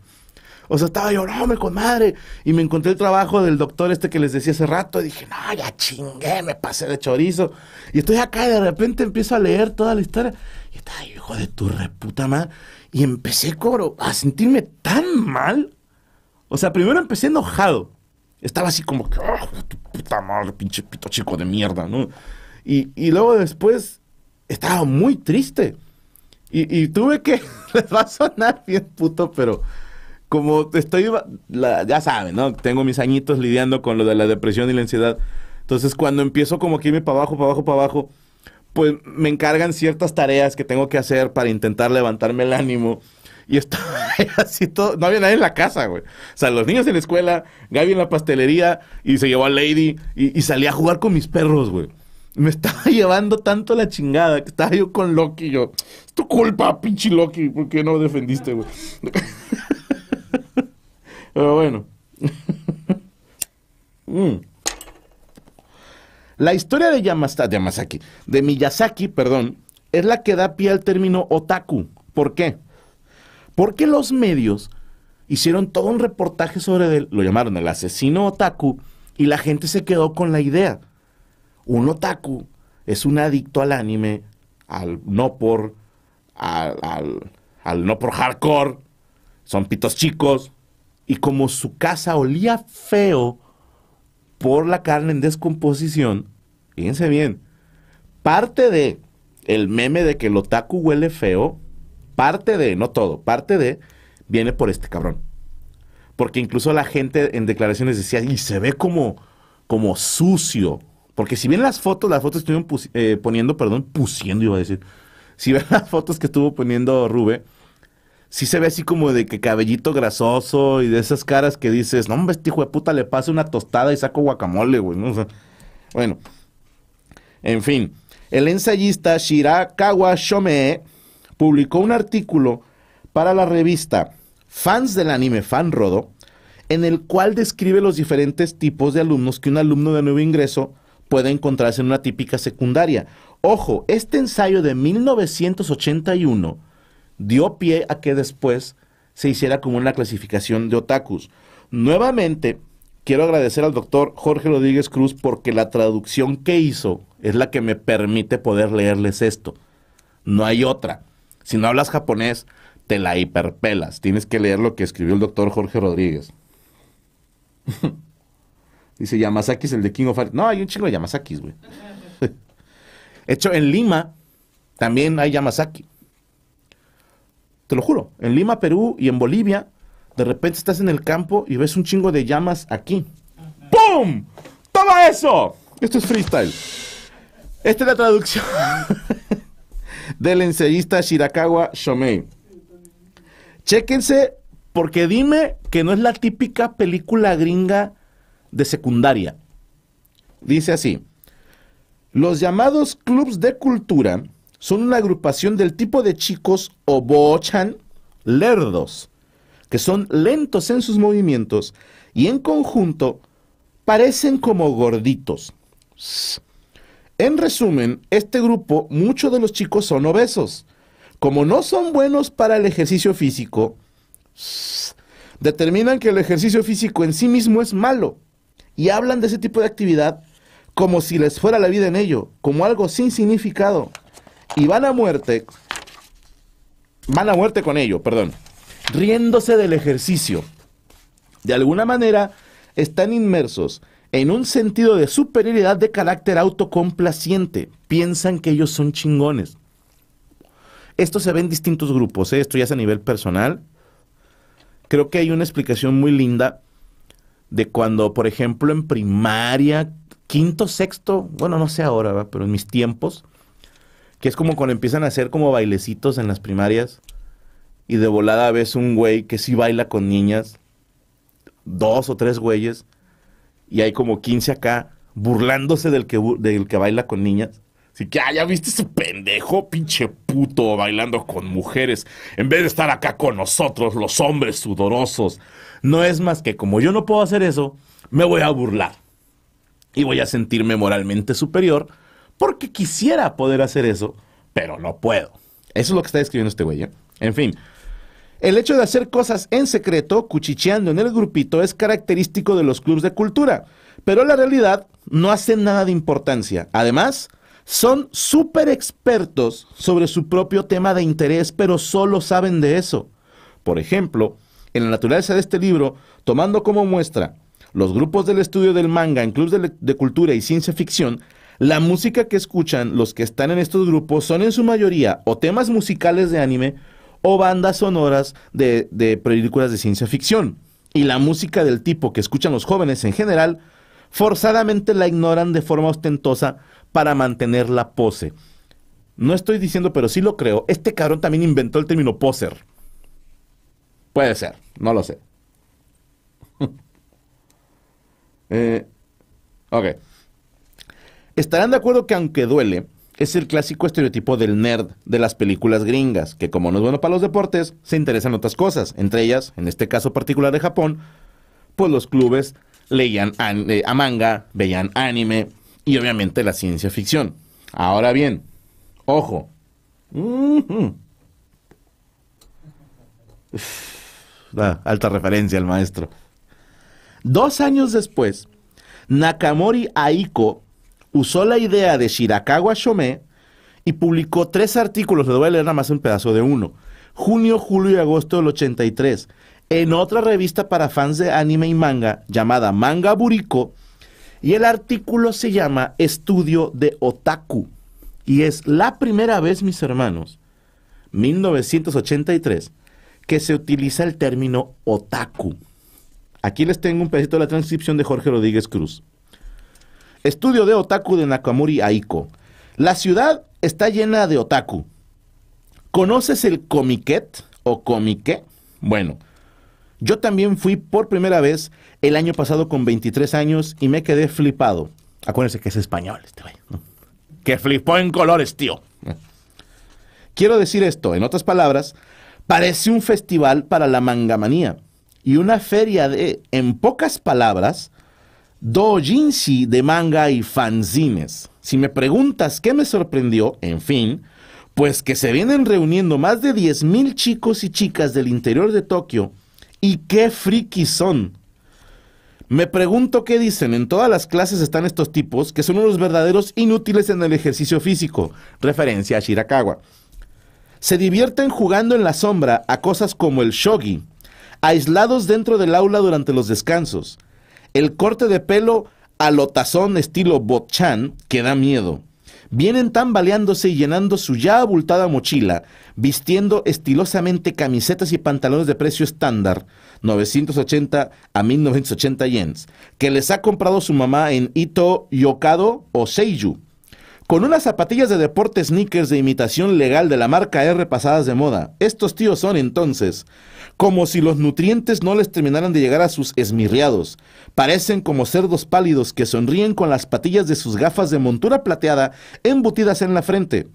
[SPEAKER 1] O sea, estaba llorando me con madre. Y me encontré el trabajo del doctor este que les decía hace rato. Y dije, no, ya chingué, me pasé de chorizo. Y estoy acá y de repente empiezo a leer toda la historia. Y estaba, hijo de tu reputa madre. Y empecé, coro, a sentirme tan mal. O sea, primero empecé enojado. Estaba así como que, oh, tu puta madre, pinche pito chico de mierda, ¿no? Y, y luego después estaba muy triste. Y, y tuve que, les va a sonar bien puto, pero como estoy, ya saben, ¿no? Tengo mis añitos lidiando con lo de la depresión y la ansiedad. Entonces, cuando empiezo como que irme para abajo, para abajo, para abajo, pues me encargan ciertas tareas que tengo que hacer para intentar levantarme el ánimo. Y estaba así todo. No había nadie en la casa, güey. O sea, los niños en la escuela, Gaby en la pastelería, y se llevó a Lady, y, y salí a jugar con mis perros, güey. Me estaba llevando tanto la chingada que estaba yo con Loki. Yo, es tu culpa, pinche Loki, ¿por qué no defendiste, güey? Pero bueno. Mm. La historia de Yamasta, de Miyazaki, perdón, es la que da pie al término otaku. ¿Por qué? Porque los medios hicieron todo un reportaje sobre él, lo llamaron el asesino otaku, y la gente se quedó con la idea. Un otaku es un adicto al anime, al no por, al, al, al no por hardcore, son pitos chicos, y como su casa olía feo por la carne en descomposición, fíjense bien, parte de el meme de que el otaku huele feo, parte de, no todo, parte de, viene por este cabrón. Porque incluso la gente en declaraciones decía, y se ve como, como sucio. Porque si bien las fotos, las fotos estuvieron eh, poniendo, perdón, pusiendo iba a decir. Si ven las fotos que estuvo poniendo Rube, sí se ve así como de que cabellito grasoso y de esas caras que dices, no, hombre, este hijo de puta le pase una tostada y saco guacamole, güey. bueno, en fin, el ensayista Shirakawa Shomee publicó un artículo para la revista Fans del Anime Fan Rodo, en el cual describe los diferentes tipos de alumnos que un alumno de nuevo ingreso puede encontrarse en una típica secundaria. Ojo, este ensayo de 1981 dio pie a que después se hiciera como una clasificación de otakus. Nuevamente, quiero agradecer al doctor Jorge Rodríguez Cruz porque la traducción que hizo es la que me permite poder leerles esto. No hay otra. Si no hablas japonés, te la hiperpelas. Tienes que leer lo que escribió el doctor Jorge Rodríguez. Dice Yamazaki es el de King of Fighters. No, hay un chingo de Yamasakis, güey. Hecho, en Lima también hay Yamasaki. Te lo juro. En Lima, Perú y en Bolivia, de repente estás en el campo y ves un chingo de llamas aquí. ¡Pum! ¡Toma eso! Esto es freestyle. Esta es la traducción del ensayista Shirakawa Shomei. Chéquense, porque dime que no es la típica película gringa de secundaria. Dice así: Los llamados clubs de cultura son una agrupación del tipo de chicos o bochan lerdos, que son lentos en sus movimientos y en conjunto parecen como gorditos. En resumen, este grupo, muchos de los chicos son obesos. Como no son buenos para el ejercicio físico, determinan que el ejercicio físico en sí mismo es malo y hablan de ese tipo de actividad como si les fuera la vida en ello, como algo sin significado y van a muerte, van a muerte con ello, perdón, riéndose del ejercicio. De alguna manera, están inmersos en un sentido de superioridad de carácter autocomplaciente. Piensan que ellos son chingones. Esto se ve en distintos grupos, ¿eh? esto ya es a nivel personal. Creo que hay una explicación muy linda de cuando, por ejemplo, en primaria, quinto, sexto, bueno, no sé ahora, pero en mis tiempos, que es como cuando empiezan a hacer como bailecitos en las primarias. Y de volada ves un güey que sí baila con niñas. Dos o tres güeyes. Y hay como 15 acá burlándose del que, del que baila con niñas. Así que, ah, ya viste ese pendejo, pinche puto, bailando con mujeres, en vez de estar acá con nosotros, los hombres sudorosos. No es más que como yo no puedo hacer eso, me voy a burlar. Y voy a sentirme moralmente superior porque quisiera poder hacer eso, pero no puedo. Eso es lo que está escribiendo este güey. ¿eh? En fin, el hecho de hacer cosas en secreto, cuchicheando en el grupito, es característico de los clubes de cultura, pero la realidad no hace nada de importancia. Además, son súper expertos sobre su propio tema de interés, pero solo saben de eso. Por ejemplo, en la naturaleza de este libro, tomando como muestra los grupos del estudio del manga en clubes de cultura y ciencia ficción, la música que escuchan los que están en estos grupos son en su mayoría o temas musicales de anime o bandas sonoras de, películas de ciencia ficción. Y la música del tipo que escuchan los jóvenes en general, forzadamente la ignoran de forma ostentosa para mantener la pose. No estoy diciendo, pero sí lo creo. Este cabrón también inventó el término poser. Puede ser, no lo sé. eh, ok. Estarán de acuerdo que aunque duele, es el clásico estereotipo del nerd de las películas gringas, que como no es bueno para los deportes, se interesan otras cosas, entre ellas, en este caso particular de Japón, pues los clubes leían eh, a manga, veían anime y obviamente la ciencia ficción. Ahora bien, ojo. alta referencia al maestro. Dos años después, Nakamori Aiko usó la idea de Shirakawa Shome y publicó tres artículos, le voy a leer nada más un pedazo de uno, junio, julio y agosto del 83, en otra revista para fans de anime y manga llamada Manga Buriko, y el artículo se llama Estudio de Otaku. Y es la primera vez, mis hermanos, 1983, que se utiliza el término otaku. Aquí les tengo un pedacito de la transcripción de Jorge Rodríguez Cruz. Estudio de otaku de Nakamuri Aiko. La ciudad está llena de otaku. ¿Conoces el comiquet o comique? Bueno, yo también fui por primera vez el año pasado con 23 años y me quedé flipado. Acuérdense que es español este güey. Que flipó en colores, tío. Quiero decir esto, en otras palabras, parece un festival para la mangamanía y una feria de, en pocas palabras, dojinshi de manga y fanzines. Si me preguntas qué me sorprendió, en fin, pues que se vienen reuniendo más de 10.000 chicos y chicas del interior de Tokio. ¿Y qué frikis son? Me pregunto qué dicen. En todas las clases están estos tipos que son unos verdaderos inútiles en el ejercicio físico. Referencia a Shirakawa. Se divierten jugando en la sombra a cosas como el shogi, aislados dentro del aula durante los descansos. El corte de pelo a estilo botchan que da miedo. Vienen tambaleándose y llenando su ya abultada mochila, vistiendo estilosamente camisetas y pantalones de precio estándar, 980 a 1980 yens, que les ha comprado su mamá en Ito Yokado o Seiyu con unas zapatillas de deporte sneakers de imitación legal de la marca R pasadas de moda, estos tíos son entonces como si los nutrientes no les terminaran de llegar a sus esmirriados. Parecen como cerdos pálidos que sonríen con las patillas de sus gafas de montura plateada embutidas en la frente.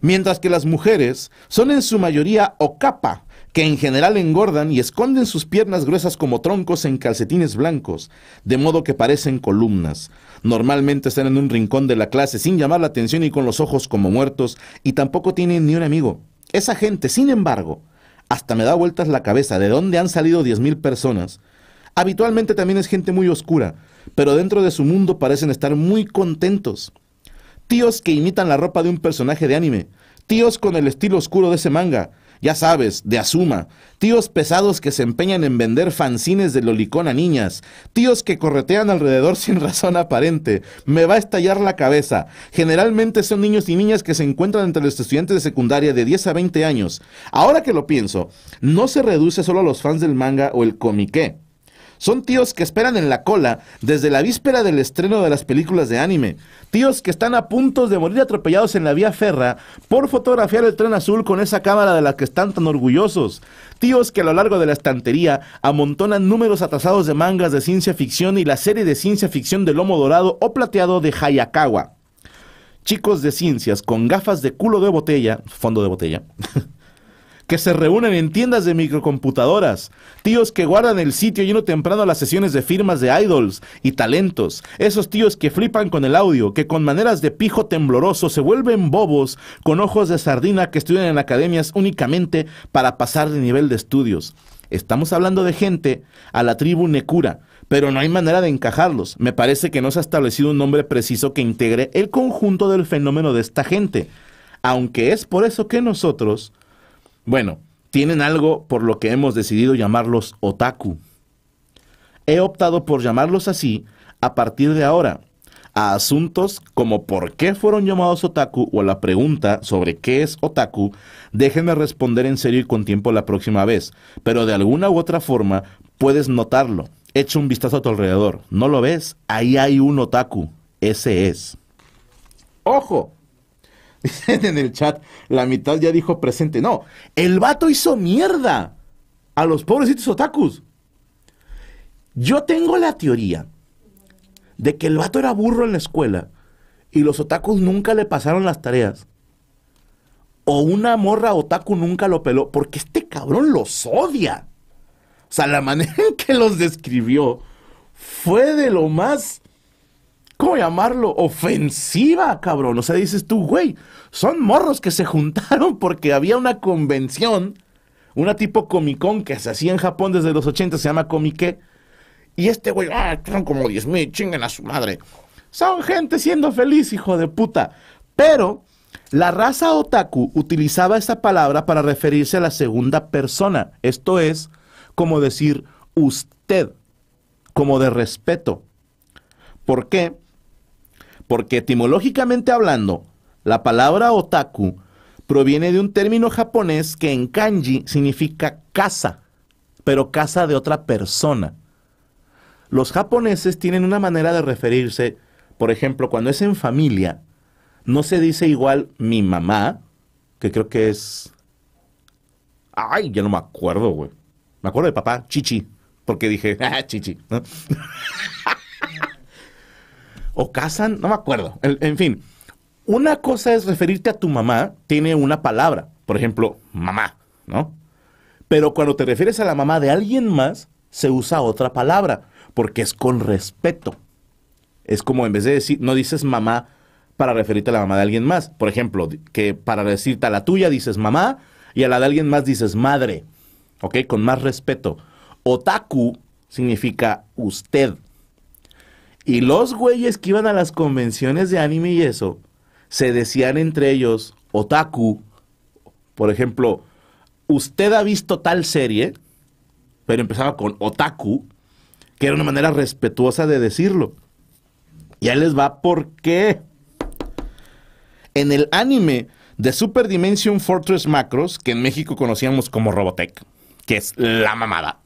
[SPEAKER 1] Mientras que las mujeres son en su mayoría o capa, que en general engordan y esconden sus piernas gruesas como troncos en calcetines blancos, de modo que parecen columnas. Normalmente están en un rincón de la clase sin llamar la atención y con los ojos como muertos y tampoco tienen ni un amigo. Esa gente, sin embargo, hasta me da vueltas la cabeza de dónde han salido 10.000 personas. Habitualmente también es gente muy oscura, pero dentro de su mundo parecen estar muy contentos. Tíos que imitan la ropa de un personaje de anime, tíos con el estilo oscuro de ese manga, ya sabes, de Asuma. Tíos pesados que se empeñan en vender fanzines de lolicón a niñas. Tíos que corretean alrededor sin razón aparente. Me va a estallar la cabeza. Generalmente son niños y niñas que se encuentran entre los estudiantes de secundaria de 10 a 20 años. Ahora que lo pienso, no se reduce solo a los fans del manga o el comiqué. Son tíos que esperan en la cola desde la víspera del estreno de las películas de anime. Tíos que están a punto de morir atropellados en la vía ferra por fotografiar el tren azul con esa cámara de la que están tan orgullosos. Tíos que a lo largo de la estantería amontonan números atrasados de mangas de ciencia ficción y la serie de ciencia ficción de lomo dorado o plateado de Hayakawa chicos de ciencias con gafas de culo de botella, fondo de botella, que se reúnen en tiendas de microcomputadoras, tíos que guardan el sitio lleno temprano a las sesiones de firmas de idols y talentos, esos tíos que flipan con el audio, que con maneras de pijo tembloroso se vuelven bobos con ojos de sardina que estudian en academias únicamente para pasar de nivel de estudios. Estamos hablando de gente a la tribu necura, pero no hay manera de encajarlos. Me parece que no se ha establecido un nombre preciso que integre el conjunto del fenómeno de esta gente. Aunque es por eso que nosotros, bueno, tienen algo por lo que hemos decidido llamarlos otaku. He optado por llamarlos así a partir de ahora, a asuntos como por qué fueron llamados otaku o a la pregunta sobre qué es otaku, déjenme responder en serio y con tiempo la próxima vez, pero de alguna u otra forma puedes notarlo. Echa un vistazo a tu alrededor. ¿No lo ves? Ahí hay un otaku. Ese es. ¡Ojo! Dicen en el chat, la mitad ya dijo presente. No, el vato hizo mierda a los pobrecitos otakus. Yo tengo la teoría de que el vato era burro en la escuela y los otakus nunca le pasaron las tareas. O una morra otaku nunca lo peló, porque este cabrón los odia. O sea, la manera en que los describió fue de lo más ¿cómo llamarlo? Ofensiva, cabrón. O sea, dices tú, güey, son morros que se juntaron porque había una convención, una tipo comic que se hacía en Japón desde los 80, se llama Comique. Y este güey, ah, son como 10 mil, chinguen a su madre. Son gente siendo feliz, hijo de puta. Pero la raza otaku utilizaba esa palabra para referirse a la segunda persona. Esto es como decir usted, como de respeto. ¿Por qué? porque etimológicamente hablando, la palabra otaku proviene de un término japonés que en kanji significa casa, pero casa de otra persona. Los japoneses tienen una manera de referirse, por ejemplo, cuando es en familia, no se dice igual mi mamá, que creo que es... Ay, ya no me acuerdo, güey. Me acuerdo de papá, chichi, porque dije, ah, chichi. o casan, no me acuerdo. En, fin, una cosa es referirte a tu mamá, tiene una palabra, por ejemplo, mamá, ¿no? Pero cuando te refieres a la mamá de alguien más, se usa otra palabra, porque es con respeto. Es como en vez de decir, no dices mamá para referirte a la mamá de alguien más. Por ejemplo, que para decirte a la tuya dices mamá y a la de alguien más dices madre. ¿Ok? Con más respeto. Otaku significa usted. Y los güeyes que iban a las convenciones de anime y eso, se decían entre ellos, otaku, por ejemplo, usted ha visto tal serie, pero empezaba con otaku, que era una manera respetuosa de decirlo. Y ahí les va por qué. En el anime de Super Dimension Fortress Macros, que en México conocíamos como Robotech, que es la mamada.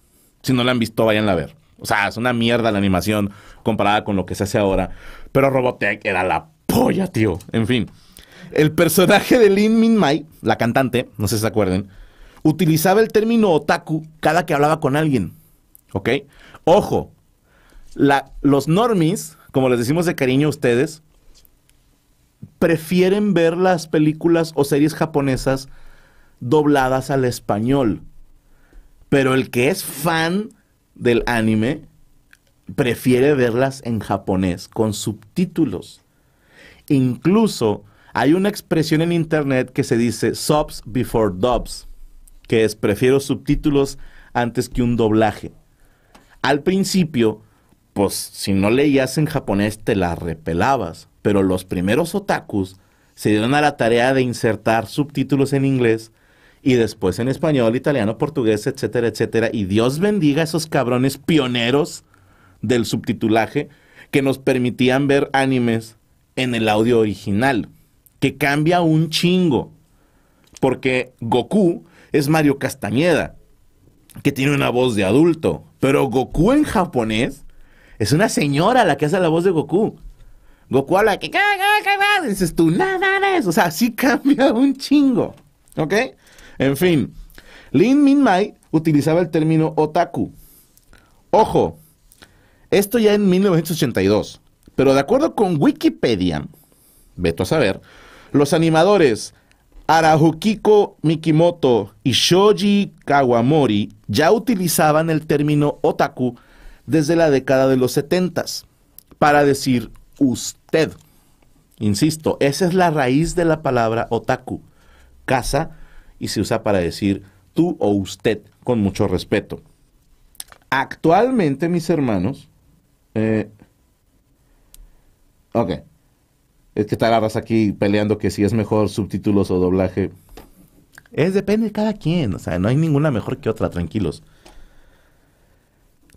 [SPEAKER 1] Si no la han visto, vayan a ver. O sea, es una mierda la animación comparada con lo que se hace ahora. Pero Robotech era la polla, tío. En fin. El personaje de Lin Min Mai, la cantante, no sé si se acuerden, utilizaba el término otaku cada que hablaba con alguien. ¿Ok? Ojo, los normies, como les decimos de cariño a ustedes, prefieren ver las películas o series japonesas dobladas al español. Pero el que es fan del anime prefiere verlas en japonés con subtítulos. Incluso hay una expresión en internet que se dice subs before dubs, que es prefiero subtítulos antes que un doblaje. Al principio, pues si no leías en japonés te la repelabas, pero los primeros otakus se dieron a la tarea de insertar subtítulos en inglés y después en español, italiano, portugués, etcétera, etcétera. Y Dios bendiga a esos cabrones pioneros del subtitulaje que nos permitían ver animes en el audio original, que cambia un chingo, porque Goku es Mario Castañeda, que tiene una voz de adulto, pero Goku en japonés es una señora la que hace la voz de Goku. Goku habla que dices tú, nada, eso. o sea, sí cambia un chingo, ¿ok? En fin, Lin Min Mai utilizaba el término otaku. Ojo, esto ya en 1982. Pero de acuerdo con Wikipedia, veto a saber, los animadores Arahukiko Mikimoto y Shoji Kawamori ya utilizaban el término otaku desde la década de los 70 para decir usted. Insisto, esa es la raíz de la palabra otaku, casa y se usa para decir tú o usted con mucho respeto. Actualmente, mis hermanos, eh, ok, es que te la aquí peleando que si es mejor subtítulos o doblaje. Es depende de cada quien, o sea, no hay ninguna mejor que otra, tranquilos.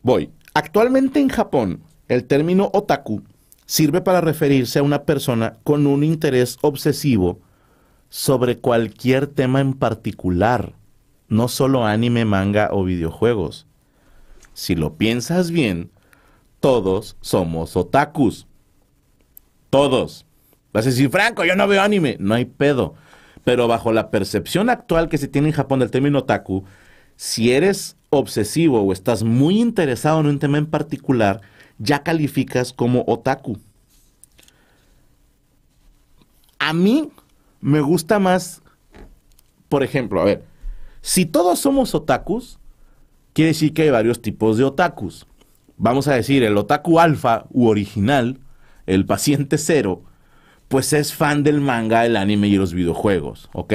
[SPEAKER 1] Voy. Actualmente en Japón, el término otaku sirve para referirse a una persona con un interés obsesivo sobre cualquier tema en particular, no solo anime, manga o videojuegos. Si lo piensas bien, todos somos otakus. Todos. Vas a decir, Franco, yo no veo anime. No hay pedo. Pero bajo la percepción actual que se tiene en Japón del término otaku, si eres obsesivo o estás muy interesado en un tema en particular, ya calificas como otaku. A mí me gusta más, por ejemplo, a ver, si todos somos otakus, quiere decir que hay varios tipos de otakus. Vamos a decir, el otaku alfa u original, el paciente cero, pues es fan del manga, el anime y los videojuegos, ¿ok?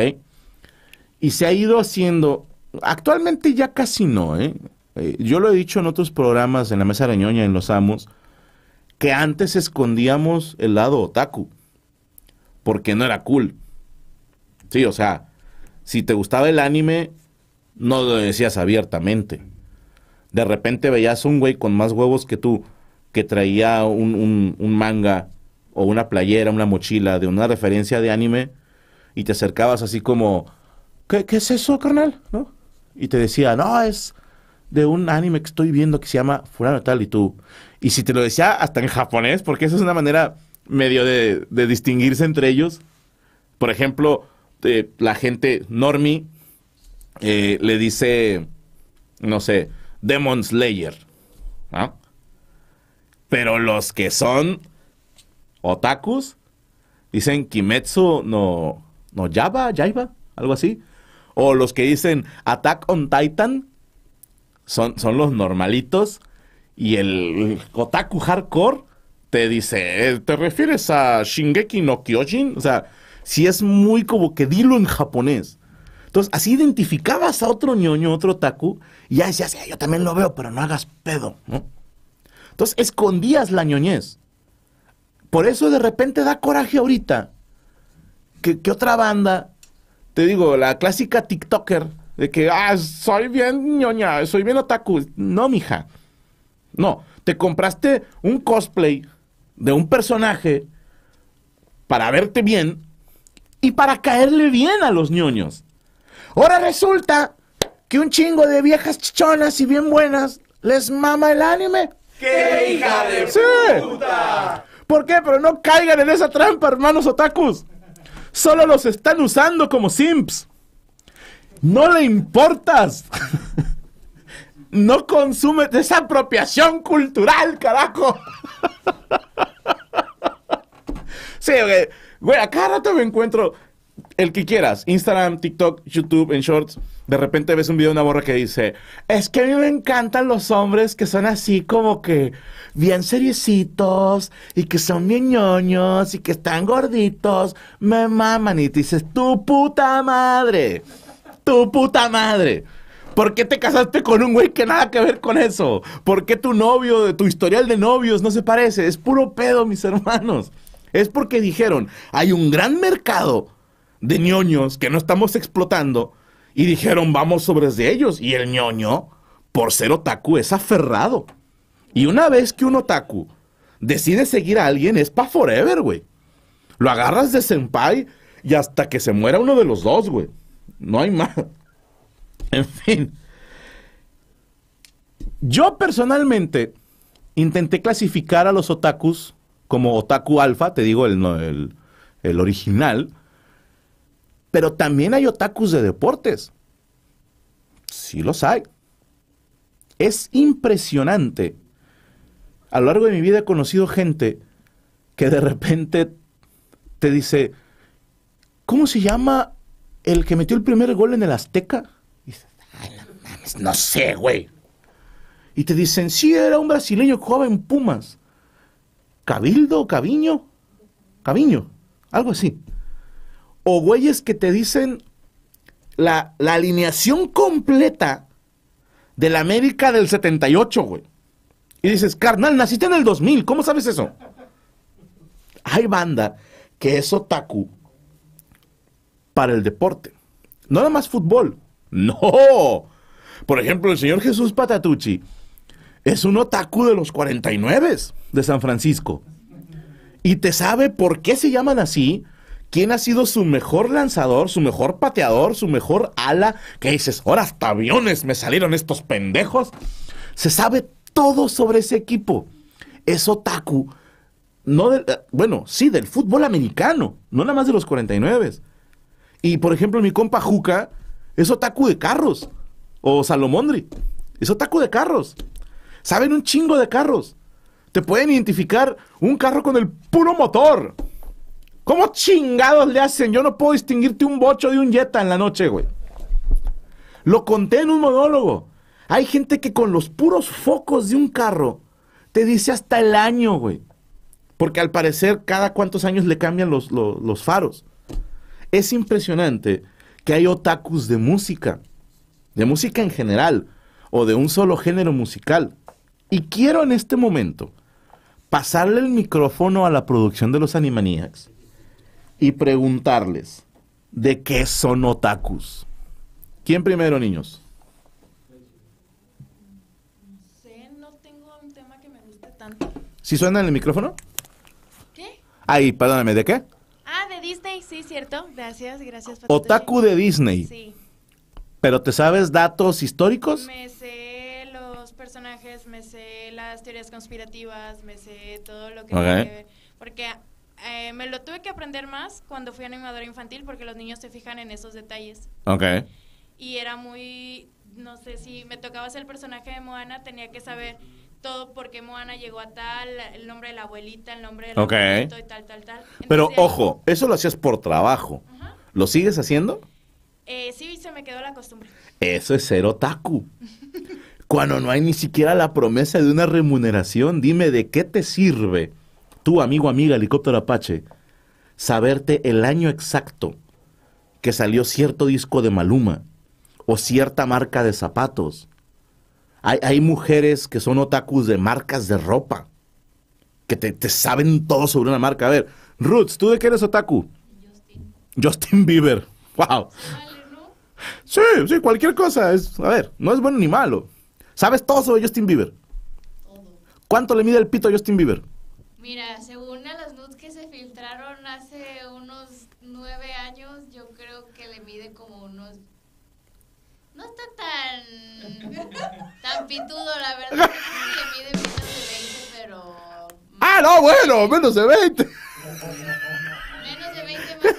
[SPEAKER 1] Y se ha ido haciendo, actualmente ya casi no, ¿eh? eh yo lo he dicho en otros programas, en la mesa de en Los Amos, que antes escondíamos el lado otaku, porque no era cool. Sí, o sea, si te gustaba el anime, no lo decías abiertamente. De repente veías un güey con más huevos que tú, que traía un, manga o una playera, una mochila de una referencia de anime, y te acercabas así como, ¿qué, es eso, carnal? ¿No? Y te decía, no, es de un anime que estoy viendo que se llama furano Tal y tú. Y si te lo decía hasta en japonés, porque esa es una manera medio de distinguirse entre ellos. Por ejemplo, este, la gente normie eh, le dice, no sé, Demon Slayer. Pero los que son otakus dicen Kimetsu no, no Yaba, Yaiba, algo así. O los que dicen Attack on Titan son, son los normalitos. Y el otaku hardcore te dice, eh, ¿te refieres a Shingeki no Kyojin? O sea, si es muy como que dilo en japonés. Entonces, así identificabas a otro ñoño, otro taku, y ya decías, eh, yo también lo veo, pero no hagas pedo, Entonces, escondías la ñoñez. Por eso de repente da coraje ahorita que, otra banda, te digo, la clásica TikToker, de que, ah, soy bien ñoña, soy bien otaku. No, mija. No, te compraste un cosplay de un personaje para verte bien y para caerle bien a los niños. Ahora resulta que un chingo de viejas chichonas y bien buenas les mama el anime. ¡Qué hija de puta! ¿Por qué? Pero no caigan en esa trampa, hermanos otakus. Solo los están usando como simps. No le importas. No consume apropiación cultural, carajo. Sí, oye... Güey, a cada rato me encuentro el que quieras, Instagram, TikTok, YouTube, en Shorts, de repente ves un video de una borra que dice, es que a mí me encantan los hombres que son así como que bien seriecitos y que son bien ñoños y que están gorditos, me maman y dices, tu puta madre, tu puta madre. ¿Por qué te casaste con un güey que nada que ver con eso? ¿Por qué tu novio, tu historial de novios no se parece? Es puro pedo, mis hermanos es porque dijeron, hay un gran mercado de ñoños que no estamos explotando y dijeron, vamos sobre de ellos. Y el ñoño, por ser otaku, es aferrado. Y una vez que un otaku decide seguir a alguien, es para forever, güey. Lo agarras de senpai y hasta que se muera uno de los dos, güey. No hay más. En fin. Yo personalmente intenté clasificar a los otakus como Otaku alfa, te digo el, el original, pero también hay otakus de deportes. Sí los hay. Es impresionante. A lo largo de mi vida he conocido gente que de repente te dice, ¿cómo se llama el que metió el primer gol en el Azteca? Y dices, Ay, no mames, no sé, güey. Y te dicen, sí, era un brasileño que jugaba en Pumas. Cabildo, Caviño, Caviño, algo así. O güeyes que te dicen la, la alineación completa de la América del 78, güey. Y dices, carnal, naciste en el 2000, ¿cómo sabes eso? Hay banda que es otaku para el deporte. No nada más fútbol. No. Por ejemplo, el señor Jesús Patatucci es un otaku de los 49 de San Francisco. Y te sabe por qué se llaman así, quién ha sido su mejor lanzador, su mejor pateador, su mejor ala, que dices, ahora hasta aviones me salieron estos pendejos. Se sabe todo sobre ese equipo. Es otaku, no eh, bueno, sí, del fútbol americano, no nada más de los 49. Y por ejemplo, mi compa Juca es otaku de carros, o Salomondri, es otaku de carros. Saben un chingo de carros te pueden identificar un carro con el puro motor. ¿Cómo chingados le hacen? Yo no puedo distinguirte un bocho de un Jetta en la noche, güey. Lo conté en un monólogo. Hay gente que con los puros focos de un carro te dice hasta el año, güey. Porque al parecer cada cuantos años le cambian los, los faros. Es impresionante que hay otakus de música, de música en general, o de un solo género musical. Y quiero en este momento pasarle el micrófono a la producción de los Animaniacs y preguntarles de qué son otakus. ¿Quién primero, niños? No no tengo un tema que me guste tanto. ¿Sí suena en el micrófono? ¿Qué? Ahí, perdóname, ¿de qué?
[SPEAKER 2] Ah, de Disney, sí, cierto. Gracias, gracias. Otaku
[SPEAKER 1] de Disney. Sí. ¿Pero te sabes datos históricos? Me
[SPEAKER 2] personajes, me sé las teorías conspirativas, me sé todo lo
[SPEAKER 1] que...
[SPEAKER 2] porque eh, me lo tuve que aprender más cuando fui animadora infantil porque los niños se fijan en esos detalles. Ok. Y era muy, no sé, si me tocaba ser el personaje de Moana, tenía que saber todo por qué Moana
[SPEAKER 1] llegó a tal, el nombre de la abuelita, el nombre del okay. y tal, tal, tal. Pero ojo, eso lo hacías por trabajo. ¿Lo sigues haciendo?
[SPEAKER 2] Eh, sí, se me quedó la costumbre.
[SPEAKER 1] Eso es ser otaku. cuando no hay ni siquiera la promesa de una remuneración, dime de qué te sirve, tú amigo, amiga, helicóptero Apache, saberte el año exacto que salió cierto disco de Maluma o cierta marca de zapatos. Hay, hay mujeres que son otakus de marcas de ropa, que te, te, saben todo sobre una marca. A ver, Roots, ¿tú de qué eres otaku? Justin. Justin Bieber. Wow. Sí, sí, cualquier cosa. Es, a ver, no es bueno ni malo. ¿Sabes todo sobre Justin Bieber? Todo. ¿Cuánto le mide el pito a Justin Bieber?
[SPEAKER 2] Mira, según a las nudes que se filtraron hace unos nueve años, yo creo que le mide como unos... No está tan... tan pitudo, la verdad. le mide menos de
[SPEAKER 1] 20, pero... Ah, no, bueno, menos de 20. menos de 20, más de 13.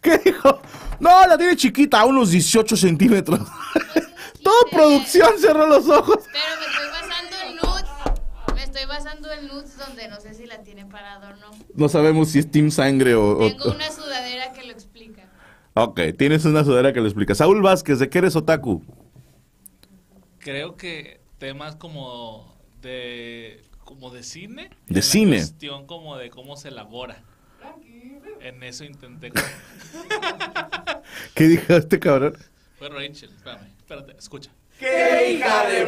[SPEAKER 1] ¿Qué dijo? No, la tiene chiquita, unos 18 centímetros. Todo producción cerró los ojos.
[SPEAKER 2] Pero me estoy basando en nuts. Me estoy basando en nuts donde no sé si la tiene parado
[SPEAKER 1] o no. No sabemos si es Team Sangre o. Tengo
[SPEAKER 2] una sudadera que lo explica.
[SPEAKER 1] Ok, tienes una sudadera que lo explica. Saúl Vázquez, ¿de qué eres otaku?
[SPEAKER 4] Creo que temas como de como de cine. De cine. cuestión como de cómo se elabora. En eso intenté.
[SPEAKER 1] ¿Qué dijo este cabrón? Fue
[SPEAKER 4] Rachel, espérame espérate, escucha. ¡Qué hija de...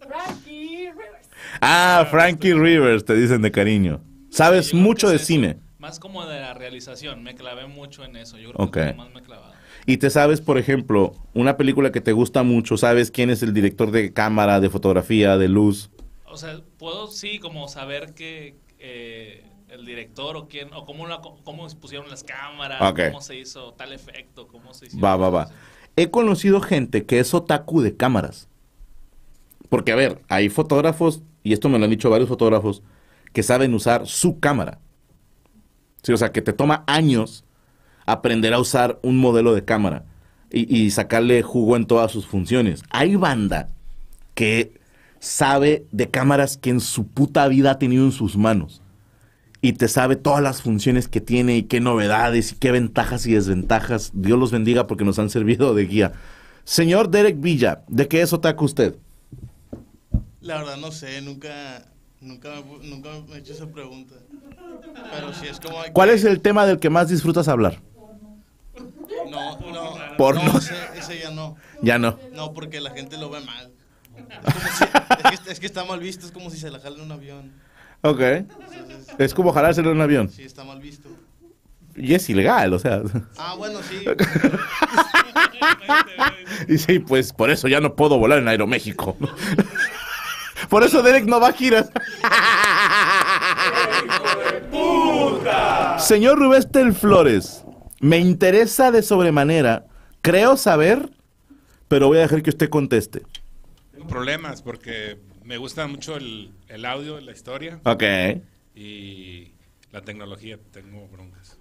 [SPEAKER 1] Frankie Rivers. Ah, Frankie Rivers, te dicen de cariño. Sabes mucho de cine.
[SPEAKER 4] más como de la realización, me clavé mucho en eso.
[SPEAKER 1] Yo creo que más me he clavado. Y te sabes, por ejemplo, una película que te gusta mucho, ¿sabes quién es el director de cámara, de fotografía, de luz? O sea, puedo sí como saber que eh, el director o quién, o cómo, la, cómo pusieron las cámaras, cómo se hizo tal efecto, cómo se hizo. Va, va, va he conocido gente que es otaku de cámaras. Porque, a ver, hay fotógrafos, y esto me lo han dicho varios fotógrafos, que saben usar su cámara. Sí, o sea, que te toma años aprender a usar un modelo de cámara y, y sacarle jugo en todas sus funciones. Hay banda que sabe de cámaras que en su puta vida ha tenido en sus manos y te sabe todas las funciones que tiene y qué novedades y qué ventajas y desventajas. Dios los bendiga porque nos han servido de guía. Señor Derek Villa, ¿de qué es otaku usted? La verdad no sé, nunca, nunca, me he hecho esa pregunta. Pero si es como... ¿Cuál es el tema del que más disfrutas hablar? No, no. ese, ya no. Ya no. No, porque la gente lo ve mal. Es, que, está mal visto, es como si se la jalen un avión. Ok. Es como jalárselo en un avión. Sí, está mal visto. Y es ilegal, o sea. Ah, bueno, sí. y sí, pues por eso ya no puedo volar en Aeroméxico. por eso Derek no va a girar. ¡Puta! Señor Rubén Flores, me interesa de sobremanera. Creo saber, pero voy a dejar que usted conteste.
[SPEAKER 4] Tengo problemas porque me gusta mucho el, audio, la historia. Ok. Y la tecnología, tengo broncas.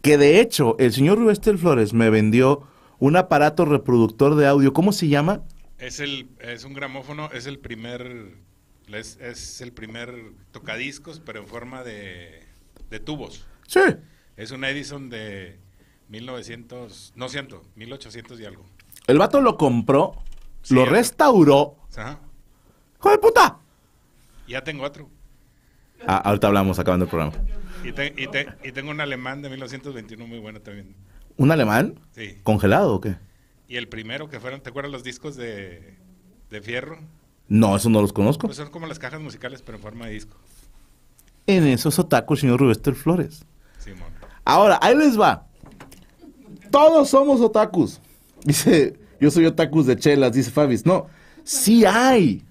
[SPEAKER 1] Que de hecho, el señor Rubestel Flores me vendió un aparato reproductor de audio. ¿Cómo se llama?
[SPEAKER 4] Es, el, es un gramófono, es el primer. Es, el primer tocadiscos, pero en forma de, de tubos. Sí. Es un Edison de 1900, no siento 1800 y algo.
[SPEAKER 1] El vato lo compró, lo restauró Ajá. ¡Hijo puta!
[SPEAKER 4] Ya tengo otro.
[SPEAKER 1] Ah, ahorita hablamos, acabando el programa.
[SPEAKER 4] Y, tengo un alemán de 1921 muy bueno también.
[SPEAKER 1] ¿Un alemán? Sí. ¿Congelado o qué?
[SPEAKER 4] Y el primero que fueron, ¿te acuerdas los discos de, de fierro?
[SPEAKER 1] No, eso no los conozco. Pues
[SPEAKER 4] son como las cajas musicales, pero en forma de disco.
[SPEAKER 1] En esos otakus, señor Rubester Flores. Simón. Ahora, ahí les va. Todos somos otakus. Dice, yo soy otakus de chelas, dice Fabis. No, sí hay.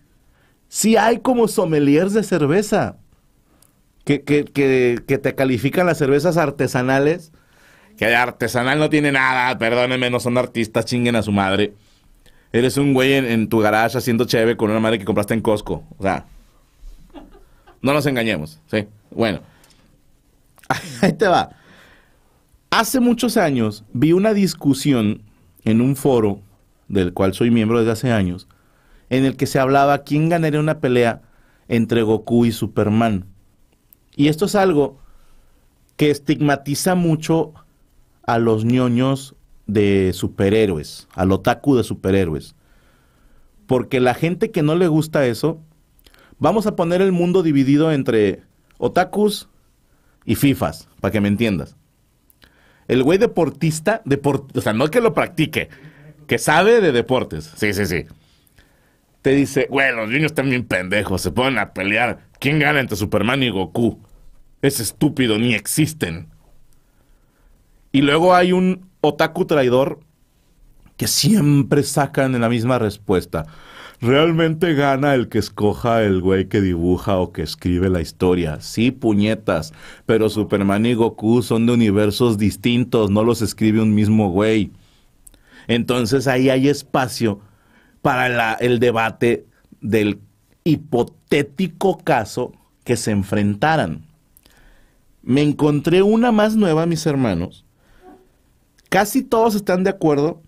[SPEAKER 1] Si hay como sommeliers de cerveza que, que, te califican las cervezas artesanales. Que de artesanal no tiene nada, perdónenme, no son artistas, chinguen a su madre. Eres un güey en, tu garage haciendo chévere con una madre que compraste en Costco. O sea, no nos engañemos, ¿sí? Bueno, ahí te va. Hace muchos años vi una discusión en un foro del cual soy miembro desde hace años en el que se hablaba quién ganaría una pelea entre Goku y Superman. Y esto es algo que estigmatiza mucho a los ñoños de superhéroes, al otaku de superhéroes. Porque la gente que no le gusta eso, vamos a poner el mundo dividido entre otakus y fifas, para que me entiendas. El güey deportista, o sea, no que lo practique, que sabe de deportes. Sí, sí, sí te dice, güey, los niños están bien pendejos, se ponen a pelear. ¿Quién gana entre Superman y Goku? Es estúpido, ni existen. Y luego hay un otaku traidor que siempre sacan la misma respuesta. Realmente gana el que escoja el güey que dibuja o que escribe la historia. Sí, puñetas, pero Superman y Goku son de universos distintos, no los escribe un mismo güey. Entonces ahí hay espacio para el debate del hipotético caso que se enfrentaran. Me encontré una más nueva, mis hermanos. Casi todos están de acuerdo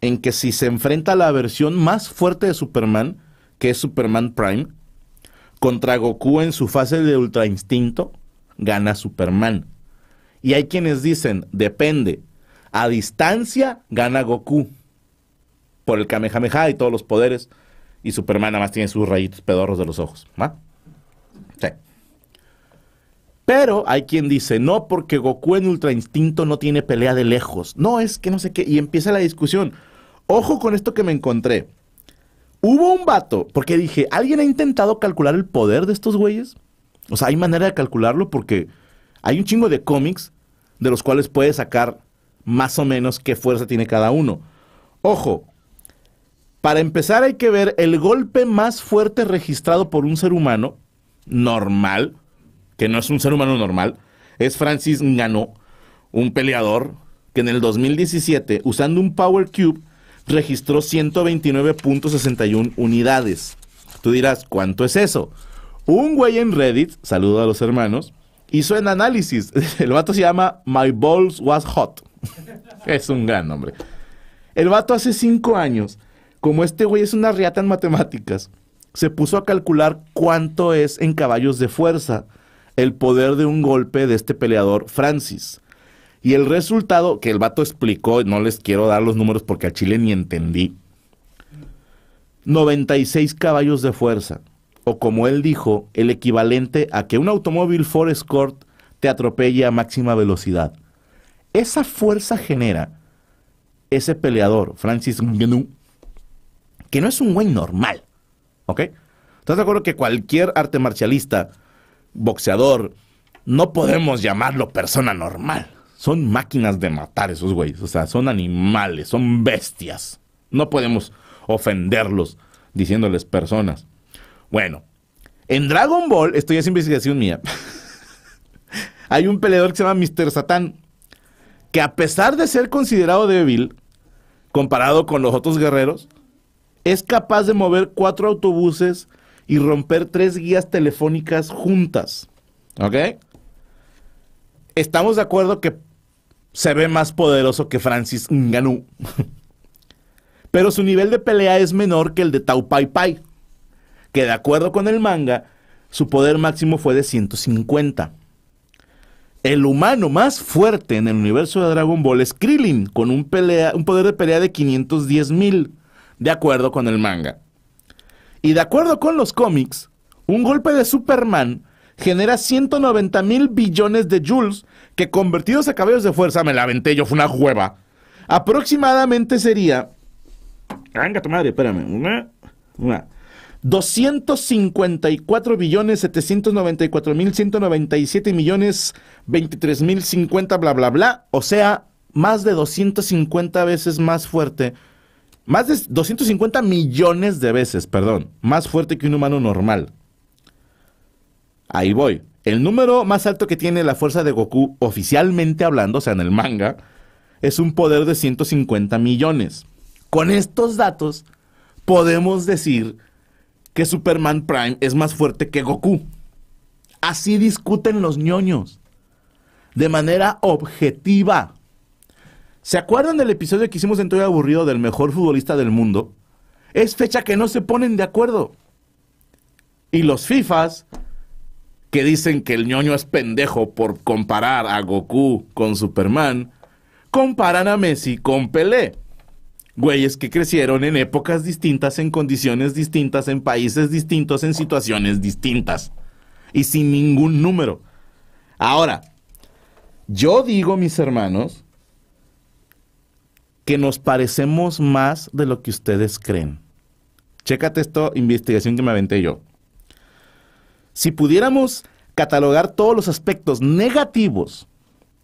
[SPEAKER 1] en que si se enfrenta la versión más fuerte de Superman, que es Superman Prime, contra Goku en su fase de ultra instinto, gana Superman. Y hay quienes dicen, depende, a distancia gana Goku por el Kamehameha y todos los poderes. Y Superman nada más tiene sus rayitos pedorros de los ojos. ¿va? Sí. Pero hay quien dice, no, porque Goku en Ultra Instinto no tiene pelea de lejos. No, es que no sé qué. Y empieza la discusión. Ojo con esto que me encontré. Hubo un vato, porque dije, ¿alguien ha intentado calcular el poder de estos güeyes? O sea, hay manera de calcularlo porque hay un chingo de cómics de los cuales puedes sacar más o menos qué fuerza tiene cada uno. Ojo, para empezar hay que ver el golpe más fuerte registrado por un ser humano normal, que no es un ser humano normal, es Francis Ngannou, un peleador que en el 2017, usando un Power Cube, registró 129.61 unidades. Tú dirás, ¿cuánto es eso? Un güey en Reddit, saludo a los hermanos, hizo un análisis. El vato se llama My Balls Was Hot. es un gran nombre. El vato hace cinco años como este güey es una riata en matemáticas, se puso a calcular cuánto es en caballos de fuerza el poder de un golpe de este peleador Francis. Y el resultado, que el vato explicó, no les quiero dar los números porque a Chile ni entendí. 96 caballos de fuerza, o como él dijo, el equivalente a que un automóvil Ford Escort te atropelle a máxima velocidad. Esa fuerza genera ese peleador, Francis Ngannou, que no es un güey normal. ¿Ok? ¿Estás de acuerdo que cualquier arte marcialista, boxeador, no podemos llamarlo persona normal? Son máquinas de matar esos güeyes. O sea, son animales, son bestias. No podemos ofenderlos diciéndoles personas. Bueno, en Dragon Ball, esto ya investigación mía. Hay un peleador que se llama Mr. Satán. que a pesar de ser considerado débil, comparado con los otros guerreros, es capaz de mover cuatro autobuses y romper tres guías telefónicas juntas. ¿Ok? Estamos de acuerdo que se ve más poderoso que Francis Ngannou. Pero su nivel de pelea es menor que el de Taupai Pai que de acuerdo con el manga, su poder máximo fue de 150. El humano más fuerte en el universo de Dragon Ball es Krillin, con un, pelea, un poder de pelea de 510,000 de acuerdo con el manga. Y de acuerdo con los cómics, un golpe de Superman genera 190 mil billones de joules que convertidos a caballos de fuerza, me la aventé yo, fue una hueva. Aproximadamente sería... Venga tu madre, espérame. Una, una. 254 billones 794 mil 197 millones 23 mil 50 bla bla bla. O sea, más de 250 veces más fuerte más de 250 millones de veces, perdón. Más fuerte que un humano normal. Ahí voy. El número más alto que tiene la fuerza de Goku, oficialmente hablando, o sea, en el manga, es un poder de 150 millones. Con estos datos, podemos decir que Superman Prime es más fuerte que Goku. Así discuten los ñoños. De manera objetiva. ¿Se acuerdan del episodio que hicimos en Todo Aburrido del mejor futbolista del mundo? Es fecha que no se ponen de acuerdo. Y los FIFAs, que dicen que el ñoño es pendejo por comparar a Goku con Superman, comparan a Messi con Pelé. Güeyes que crecieron en épocas distintas, en condiciones distintas, en países distintos, en situaciones distintas. Y sin ningún número. Ahora, yo digo, mis hermanos, que nos parecemos más de lo que ustedes creen. Chécate esto, investigación que me aventé yo. Si pudiéramos catalogar todos los aspectos negativos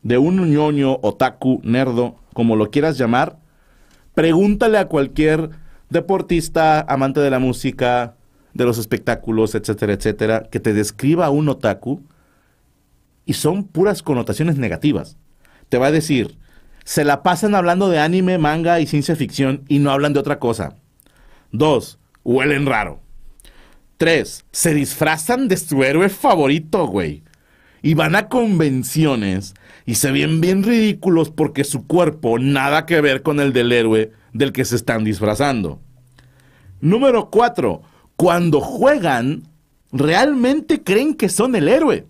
[SPEAKER 1] de un ñoño, otaku, nerdo, como lo quieras llamar, pregúntale a cualquier deportista, amante de la música, de los espectáculos, etcétera, etcétera, que te describa un otaku y son puras connotaciones negativas. Te va a decir, se la pasan hablando de anime, manga y ciencia ficción y no hablan de otra cosa. 2. Huelen raro. 3. Se disfrazan de su héroe favorito, güey. Y van a convenciones y se ven bien ridículos porque su cuerpo nada que ver con el del héroe del que se están disfrazando. Número 4. Cuando juegan, realmente creen que son el héroe.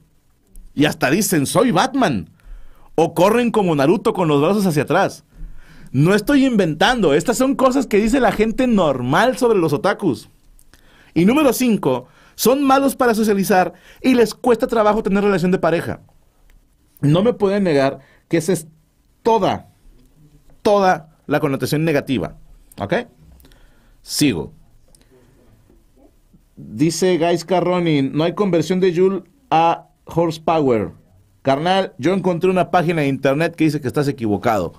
[SPEAKER 1] Y hasta dicen, soy Batman o corren como Naruto con los brazos hacia atrás. No estoy inventando, estas son cosas que dice la gente normal sobre los otakus. Y número 5, son malos para socializar y les cuesta trabajo tener relación de pareja. No me pueden negar que esa es toda, toda la connotación negativa. ¿Ok? Sigo. Dice Guys Carroni: no hay conversión de Joule a horsepower. Carnal, yo encontré una página de internet que dice que estás equivocado.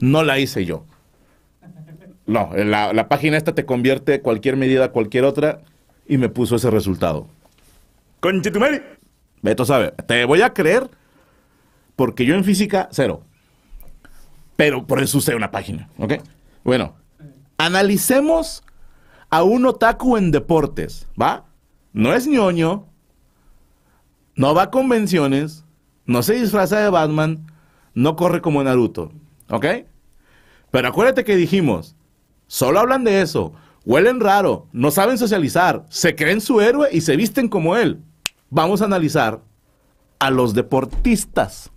[SPEAKER 1] No la hice yo. No, la, página esta te convierte cualquier medida a cualquier otra y me puso ese resultado. ¡Conchitumeli! Beto sabe, te voy a creer porque yo en física, cero. Pero por eso usé una página, ¿ok? Bueno, analicemos a un otaku en deportes, ¿va? No es ñoño, no va a convenciones, no se disfraza de Batman, no corre como Naruto. ¿Ok? Pero acuérdate que dijimos, solo hablan de eso, huelen raro, no saben socializar, se creen su héroe y se visten como él. Vamos a analizar a los deportistas.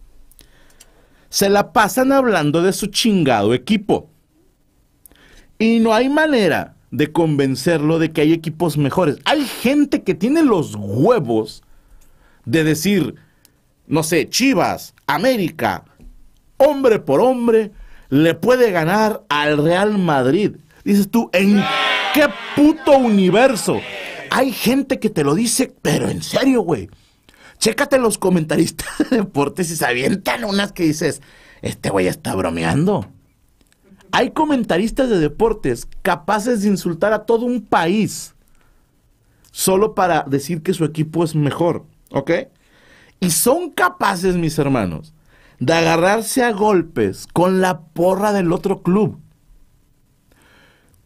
[SPEAKER 1] Se la pasan hablando de su chingado equipo. Y no hay manera de convencerlo de que hay equipos mejores. Hay gente que tiene los huevos de decir, no sé, Chivas, América, hombre por hombre, le puede ganar al Real Madrid. Dices tú, ¿en qué puto universo? Hay gente que te lo dice, pero en serio, güey. Chécate los comentaristas de deportes y se avientan unas que dices, este güey está bromeando. Hay comentaristas de deportes capaces de insultar a todo un país solo para decir que su equipo es mejor, ¿ok? Y son capaces, mis hermanos, de agarrarse a golpes con la porra del otro club.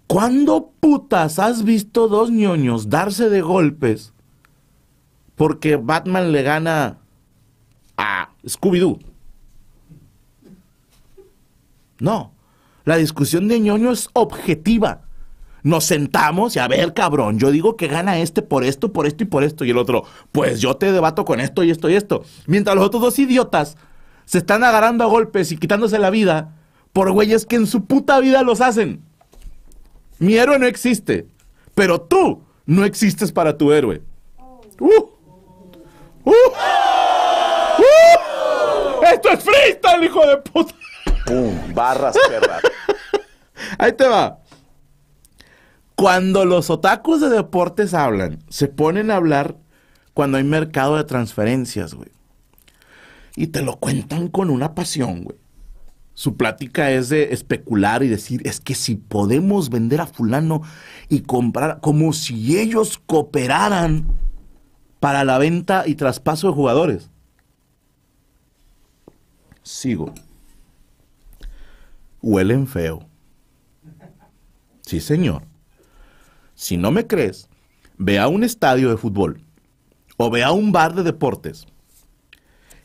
[SPEAKER 1] ¿Cuándo putas has visto dos ñoños darse de golpes porque Batman le gana a Scooby-Doo? No, la discusión de ñoño es objetiva nos sentamos y a ver, cabrón, yo digo que gana este por esto, por esto y por esto. Y el otro, pues yo te debato con esto y esto y esto. Mientras los otros dos idiotas se están agarrando a golpes y quitándose la vida por güeyes que en su puta vida los hacen. Mi héroe no existe, pero tú no existes para tu héroe. ¡Uh! ¡Uh! ¡Uh! ¡Esto es freestyle, hijo de puta! Barras, Ahí te va. Cuando los otakus de deportes hablan, se ponen a hablar cuando hay mercado de transferencias, güey. Y te lo cuentan con una pasión, güey. Su plática es de especular y decir, es que si podemos vender a fulano y comprar, como si ellos cooperaran para la venta y traspaso de jugadores. Sigo. Huelen feo. Sí, señor. Si no me crees, ve a un estadio de fútbol o ve a un bar de deportes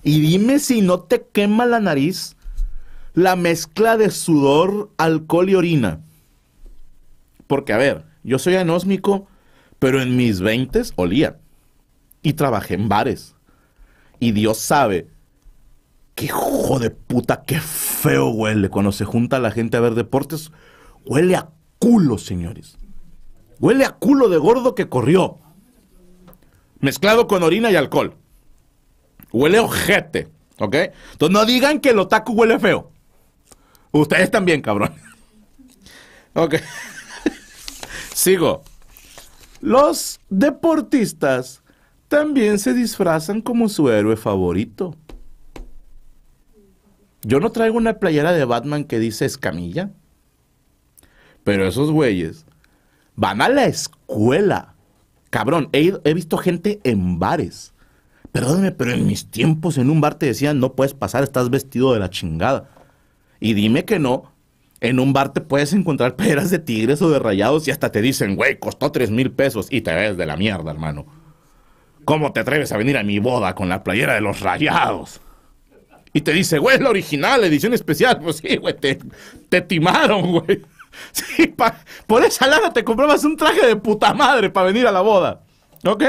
[SPEAKER 1] y dime si no te quema la nariz la mezcla de sudor, alcohol y orina. Porque, a ver, yo soy anósmico, pero en mis veintes olía. Y trabajé en bares. Y Dios sabe, qué hijo de puta, qué feo huele cuando se junta la gente a ver deportes. Huele a culo, señores. Huele a culo de gordo que corrió. Mezclado con orina y alcohol. Huele a ojete, ¿ok? Entonces no digan que el otaku huele feo. Ustedes también, cabrón. Ok. Sigo. Los deportistas también se disfrazan como su héroe favorito. Yo no traigo una playera de Batman que dice escamilla. Pero esos güeyes Van a la escuela. Cabrón, he, visto gente en bares. Perdóneme, pero en mis tiempos en un bar te decían, no puedes pasar, estás vestido de la chingada. Y dime que no, en un bar te puedes encontrar playeras de tigres o de rayados y hasta te dicen, güey, costó tres mil pesos y te ves de la mierda, hermano. ¿Cómo te atreves a venir a mi boda con la playera de los rayados? Y te dice, güey, la original, edición especial. Pues sí, güey, te, te timaron, güey. por esa lana te comprabas un traje de puta madre para venir a la boda. ¿Ok?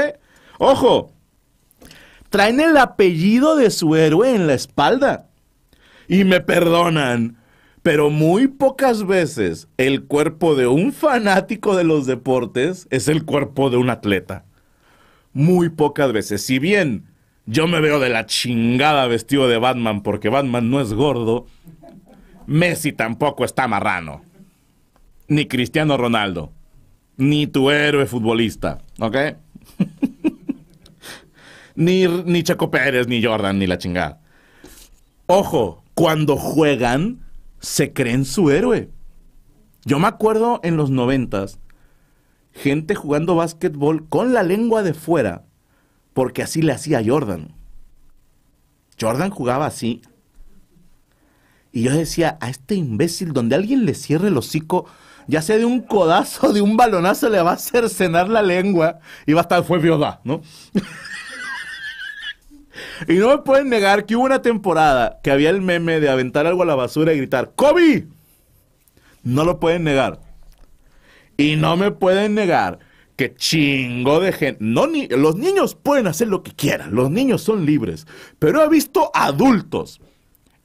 [SPEAKER 1] Ojo, traen el apellido de su héroe en la espalda. Y me perdonan, pero muy pocas veces el cuerpo de un fanático de los deportes es el cuerpo de un atleta. Muy pocas veces. Si bien yo me veo de la chingada vestido de Batman porque Batman no es gordo, Messi tampoco está marrano ni Cristiano Ronaldo, ni tu héroe futbolista, ¿ok? ni, ni Pérez, ni Jordan, ni la chingada. Ojo, cuando juegan, se creen su héroe. Yo me acuerdo en los noventas, gente jugando básquetbol con la lengua de fuera, porque así le hacía Jordan. Jordan jugaba así. Y yo decía, a este imbécil, donde alguien le cierre el hocico, ya sea de un codazo, de un balonazo, le va a hacer cenar la lengua y va a estar, fue ¿no? y no me pueden negar que hubo una temporada que había el meme de aventar algo a la basura y gritar, ¡Kobe! No lo pueden negar. Y no me pueden negar que chingo de gente. No, ni, los niños pueden hacer lo que quieran, los niños son libres. Pero he visto adultos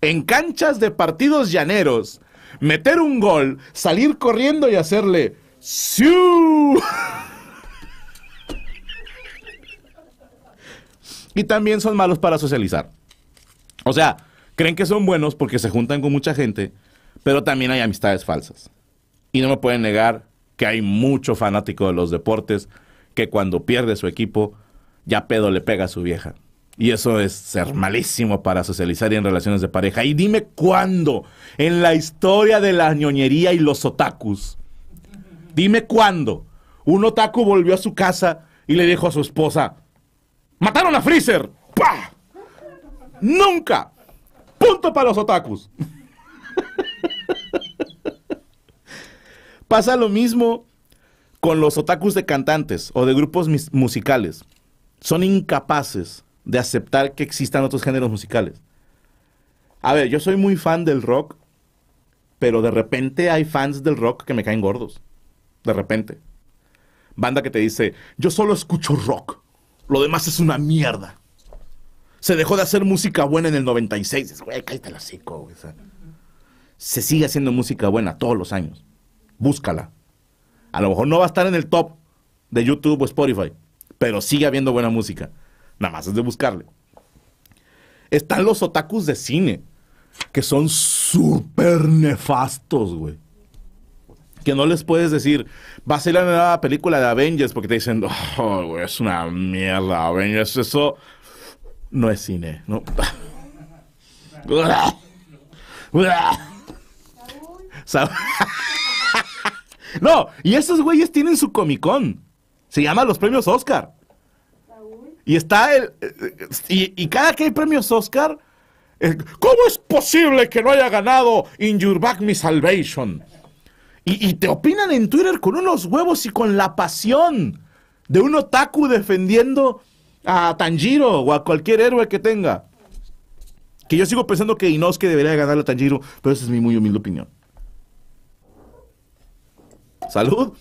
[SPEAKER 1] en canchas de partidos llaneros meter un gol, salir corriendo y hacerle ¡Siu! y también son malos para socializar. O sea, creen que son buenos porque se juntan con mucha gente, pero también hay amistades falsas. Y no me pueden negar que hay mucho fanático de los deportes que cuando pierde su equipo, ya pedo le pega a su vieja. Y eso es ser malísimo para socializar y en relaciones de pareja. Y dime cuándo en la historia de la ñoñería y los otakus. Dime cuándo un otaku volvió a su casa y le dijo a su esposa, mataron a Freezer. ¡Pah! Nunca. Punto para los otakus. Pasa lo mismo con los otakus de cantantes o de grupos musicales. Son incapaces de aceptar que existan otros géneros musicales. A ver, yo soy muy fan del rock, pero de repente hay fans del rock que me caen gordos. De repente. Banda que te dice, yo solo escucho rock, lo demás es una mierda. Se dejó de hacer música buena en el 96. Güey, cállate la se sigue haciendo música buena todos los años. Búscala. A lo mejor no va a estar en el top de YouTube o Spotify, pero sigue habiendo buena música. Nada más es de buscarle. Están los otakus de cine, que son súper nefastos, güey. Que no les puedes decir, va a ser la nueva película de Avengers, porque te dicen, oh, güey, es una mierda, Avengers, eso no es cine, ¿no? no, y esos güeyes tienen su Comic Se llama los premios Oscar. Y está el. Eh, y, cada que hay premios Oscar. Eh, ¿Cómo es posible que no haya ganado In Your Back My Salvation? Y, te opinan en Twitter con unos huevos y con la pasión de un otaku defendiendo a Tanjiro o a cualquier héroe que tenga. Que yo sigo pensando que Inosuke debería ganarle a Tanjiro, pero esa es mi muy humilde opinión. Salud.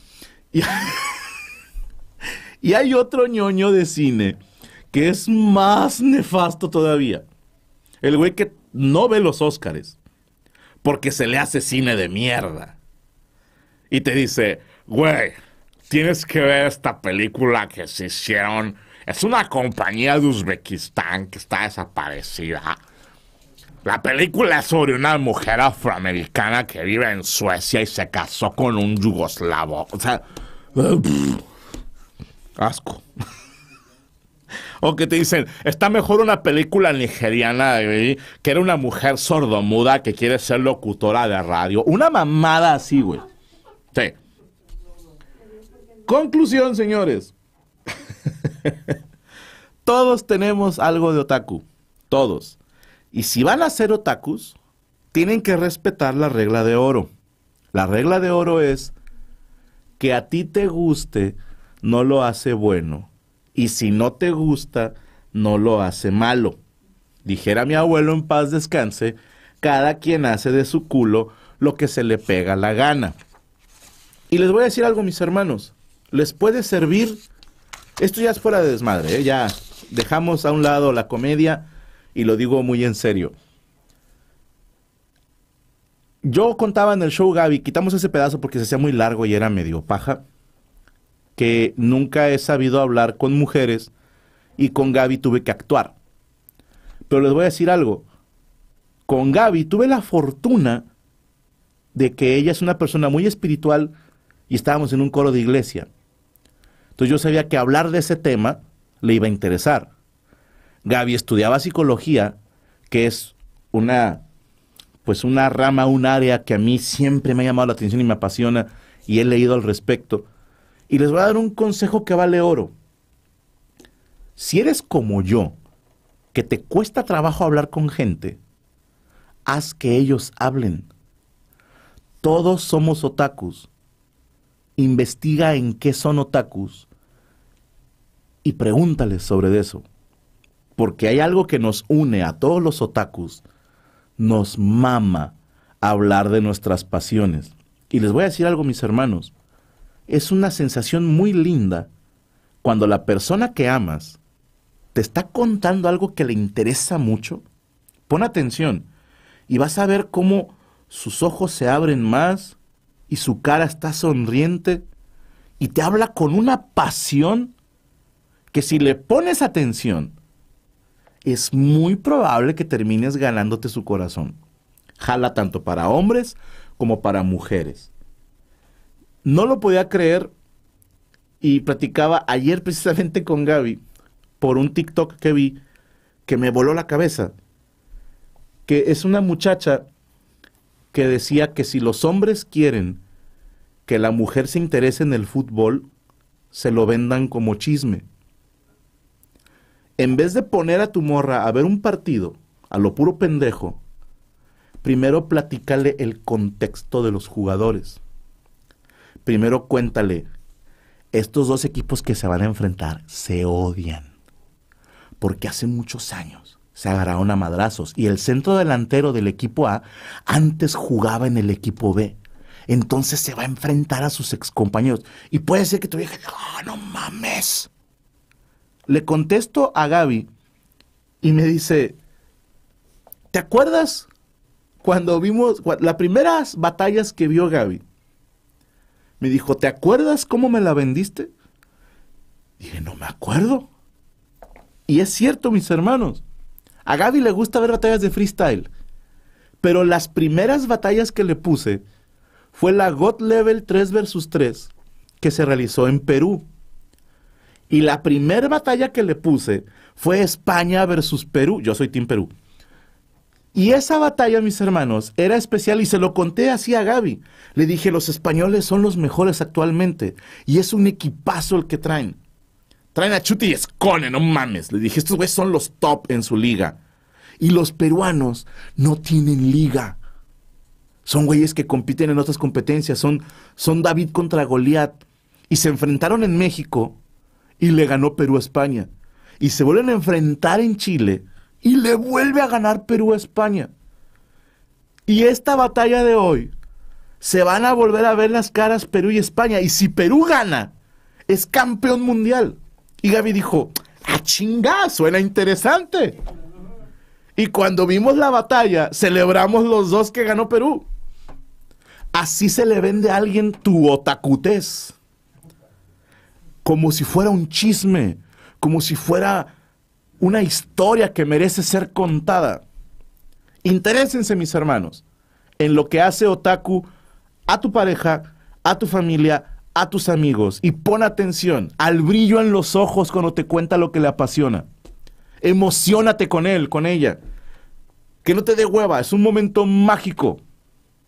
[SPEAKER 1] y hay otro ñoño de cine que es más nefasto todavía. El güey que no ve los Óscares porque se le hace cine de mierda. Y te dice, güey, tienes que ver esta película que se hicieron. Es una compañía de Uzbekistán que está desaparecida. La película es sobre una mujer afroamericana que vive en Suecia y se casó con un yugoslavo. O sea, asco que te dicen, está mejor una película nigeriana que era una mujer sordomuda que quiere ser locutora de radio. Una mamada así, güey. Sí. Conclusión, señores. Todos tenemos algo de otaku. Todos. Y si van a ser otakus, tienen que respetar la regla de oro. La regla de oro es que a ti te guste no lo hace bueno y si no te gusta, no lo hace malo. Dijera mi abuelo en paz descanse, cada quien hace de su culo lo que se le pega la gana. Y les voy a decir algo, mis hermanos, les puede servir, esto ya es fuera de desmadre, ¿eh? ya dejamos a un lado la comedia y lo digo muy en serio. Yo contaba en el show Gaby, quitamos ese pedazo porque se hacía muy largo y era medio paja que nunca he sabido hablar con mujeres y con Gaby tuve que actuar. Pero les voy a decir algo. Con Gaby tuve la fortuna de que ella es una persona muy espiritual y estábamos en un coro de iglesia. Entonces yo sabía que hablar de ese tema le iba a interesar. Gaby estudiaba psicología, que es una pues una rama, un área que a mí siempre me ha llamado la atención y me apasiona y he leído al respecto. Y les voy a dar un consejo que vale oro. Si eres como yo, que te cuesta trabajo hablar con gente, haz que ellos hablen. Todos somos otakus. Investiga en qué son otakus y pregúntales sobre eso. Porque hay algo que nos une a todos los otakus. Nos mama hablar de nuestras pasiones. Y les voy a decir algo, mis hermanos es una sensación muy linda cuando la persona que amas te está contando algo que le interesa mucho. Pon atención y vas a ver cómo sus ojos se abren más y su cara está sonriente y te habla con una pasión que si le pones atención, es muy probable que termines ganándote su corazón. Jala tanto para hombres como para mujeres. No lo podía creer y platicaba ayer precisamente con Gaby por un TikTok que vi que me voló la cabeza, que es una muchacha que decía que si los hombres quieren que la mujer se interese en el fútbol, se lo vendan como chisme. En vez de poner a tu morra a ver un partido, a lo puro pendejo, primero platícale el contexto de los jugadores primero cuéntale, estos dos equipos que se van a enfrentar se odian. Porque hace muchos años se agarraron a madrazos y el centro delantero del equipo A antes jugaba en el equipo B. Entonces se va a enfrentar a sus excompañeros. Y puede ser que tu vieja, ¡ah, no mames. Le contesto a Gaby y me dice, ¿te acuerdas cuando vimos las primeras batallas que vio Gaby? Me dijo, ¿te acuerdas cómo me la vendiste? Dije, no me acuerdo. Y es cierto, mis hermanos. A Gaby le gusta ver batallas de freestyle. Pero las primeras batallas que le puse fue la God Level 3 vs 3 que se realizó en Perú. Y la primera batalla que le puse fue España versus Perú. Yo soy Team Perú. Y esa batalla, mis hermanos, era especial y se lo conté así a Gaby. Le dije, los españoles son los mejores actualmente y es un equipazo el que traen. Traen a Chuti y Escone, no mames. Le dije, estos güeyes son los top en su liga. Y los peruanos no tienen liga. Son güeyes que compiten en otras competencias. Son, son David contra Goliat. Y se enfrentaron en México y le ganó Perú a España. Y se vuelven a enfrentar en Chile y le vuelve a ganar Perú a España. Y esta batalla de hoy, se van a volver a ver las caras Perú y España. Y si Perú gana, es campeón mundial. Y Gaby dijo, a ah, chingá! Suena interesante. Y cuando vimos la batalla, celebramos los dos que ganó Perú. Así se le vende a alguien tu otacutés. Como si fuera un chisme, como si fuera una historia que merece ser contada. Interésense, mis hermanos, en lo que hace Otaku a tu pareja, a tu familia, a tus amigos. Y pon atención al brillo en los ojos cuando te cuenta lo que le apasiona. Emocionate con él, con ella. Que no te dé hueva, es un momento mágico.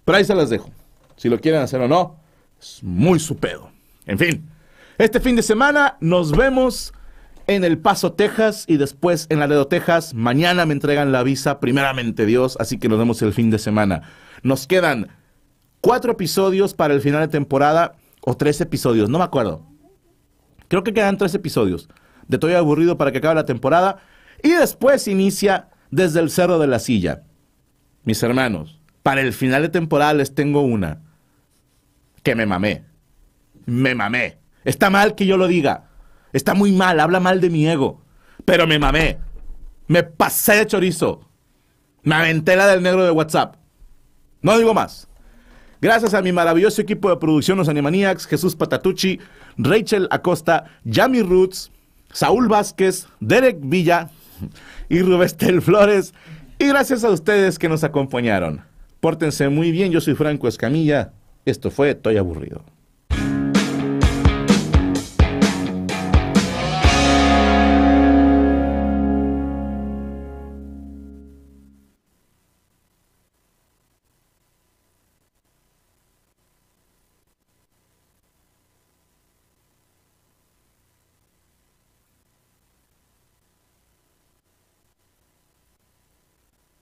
[SPEAKER 1] Pero ahí se las dejo. Si lo quieren hacer o no, es muy su pedo. En fin, este fin de semana nos vemos en El Paso, Texas, y después en Laredo, Texas. Mañana me entregan la visa, primeramente Dios, así que nos vemos el fin de semana. Nos quedan cuatro episodios para el final de temporada, o tres episodios, no me acuerdo. Creo que quedan tres episodios. De todo aburrido para que acabe la temporada. Y después inicia desde el Cerro de la Silla. Mis hermanos, para el final de temporada les tengo una. Que me mamé. Me mamé. Está mal que yo lo diga, Está muy mal, habla mal de mi ego. Pero me mamé. Me pasé de chorizo. Me aventé la del negro de WhatsApp. No digo más. Gracias a mi maravilloso equipo de producción, los Animaniacs, Jesús Patatucci, Rachel Acosta, Yami Roots, Saúl Vázquez, Derek Villa y Rubestel Flores. Y gracias a ustedes que nos acompañaron. Pórtense muy bien, yo soy Franco Escamilla. Esto fue Estoy Aburrido.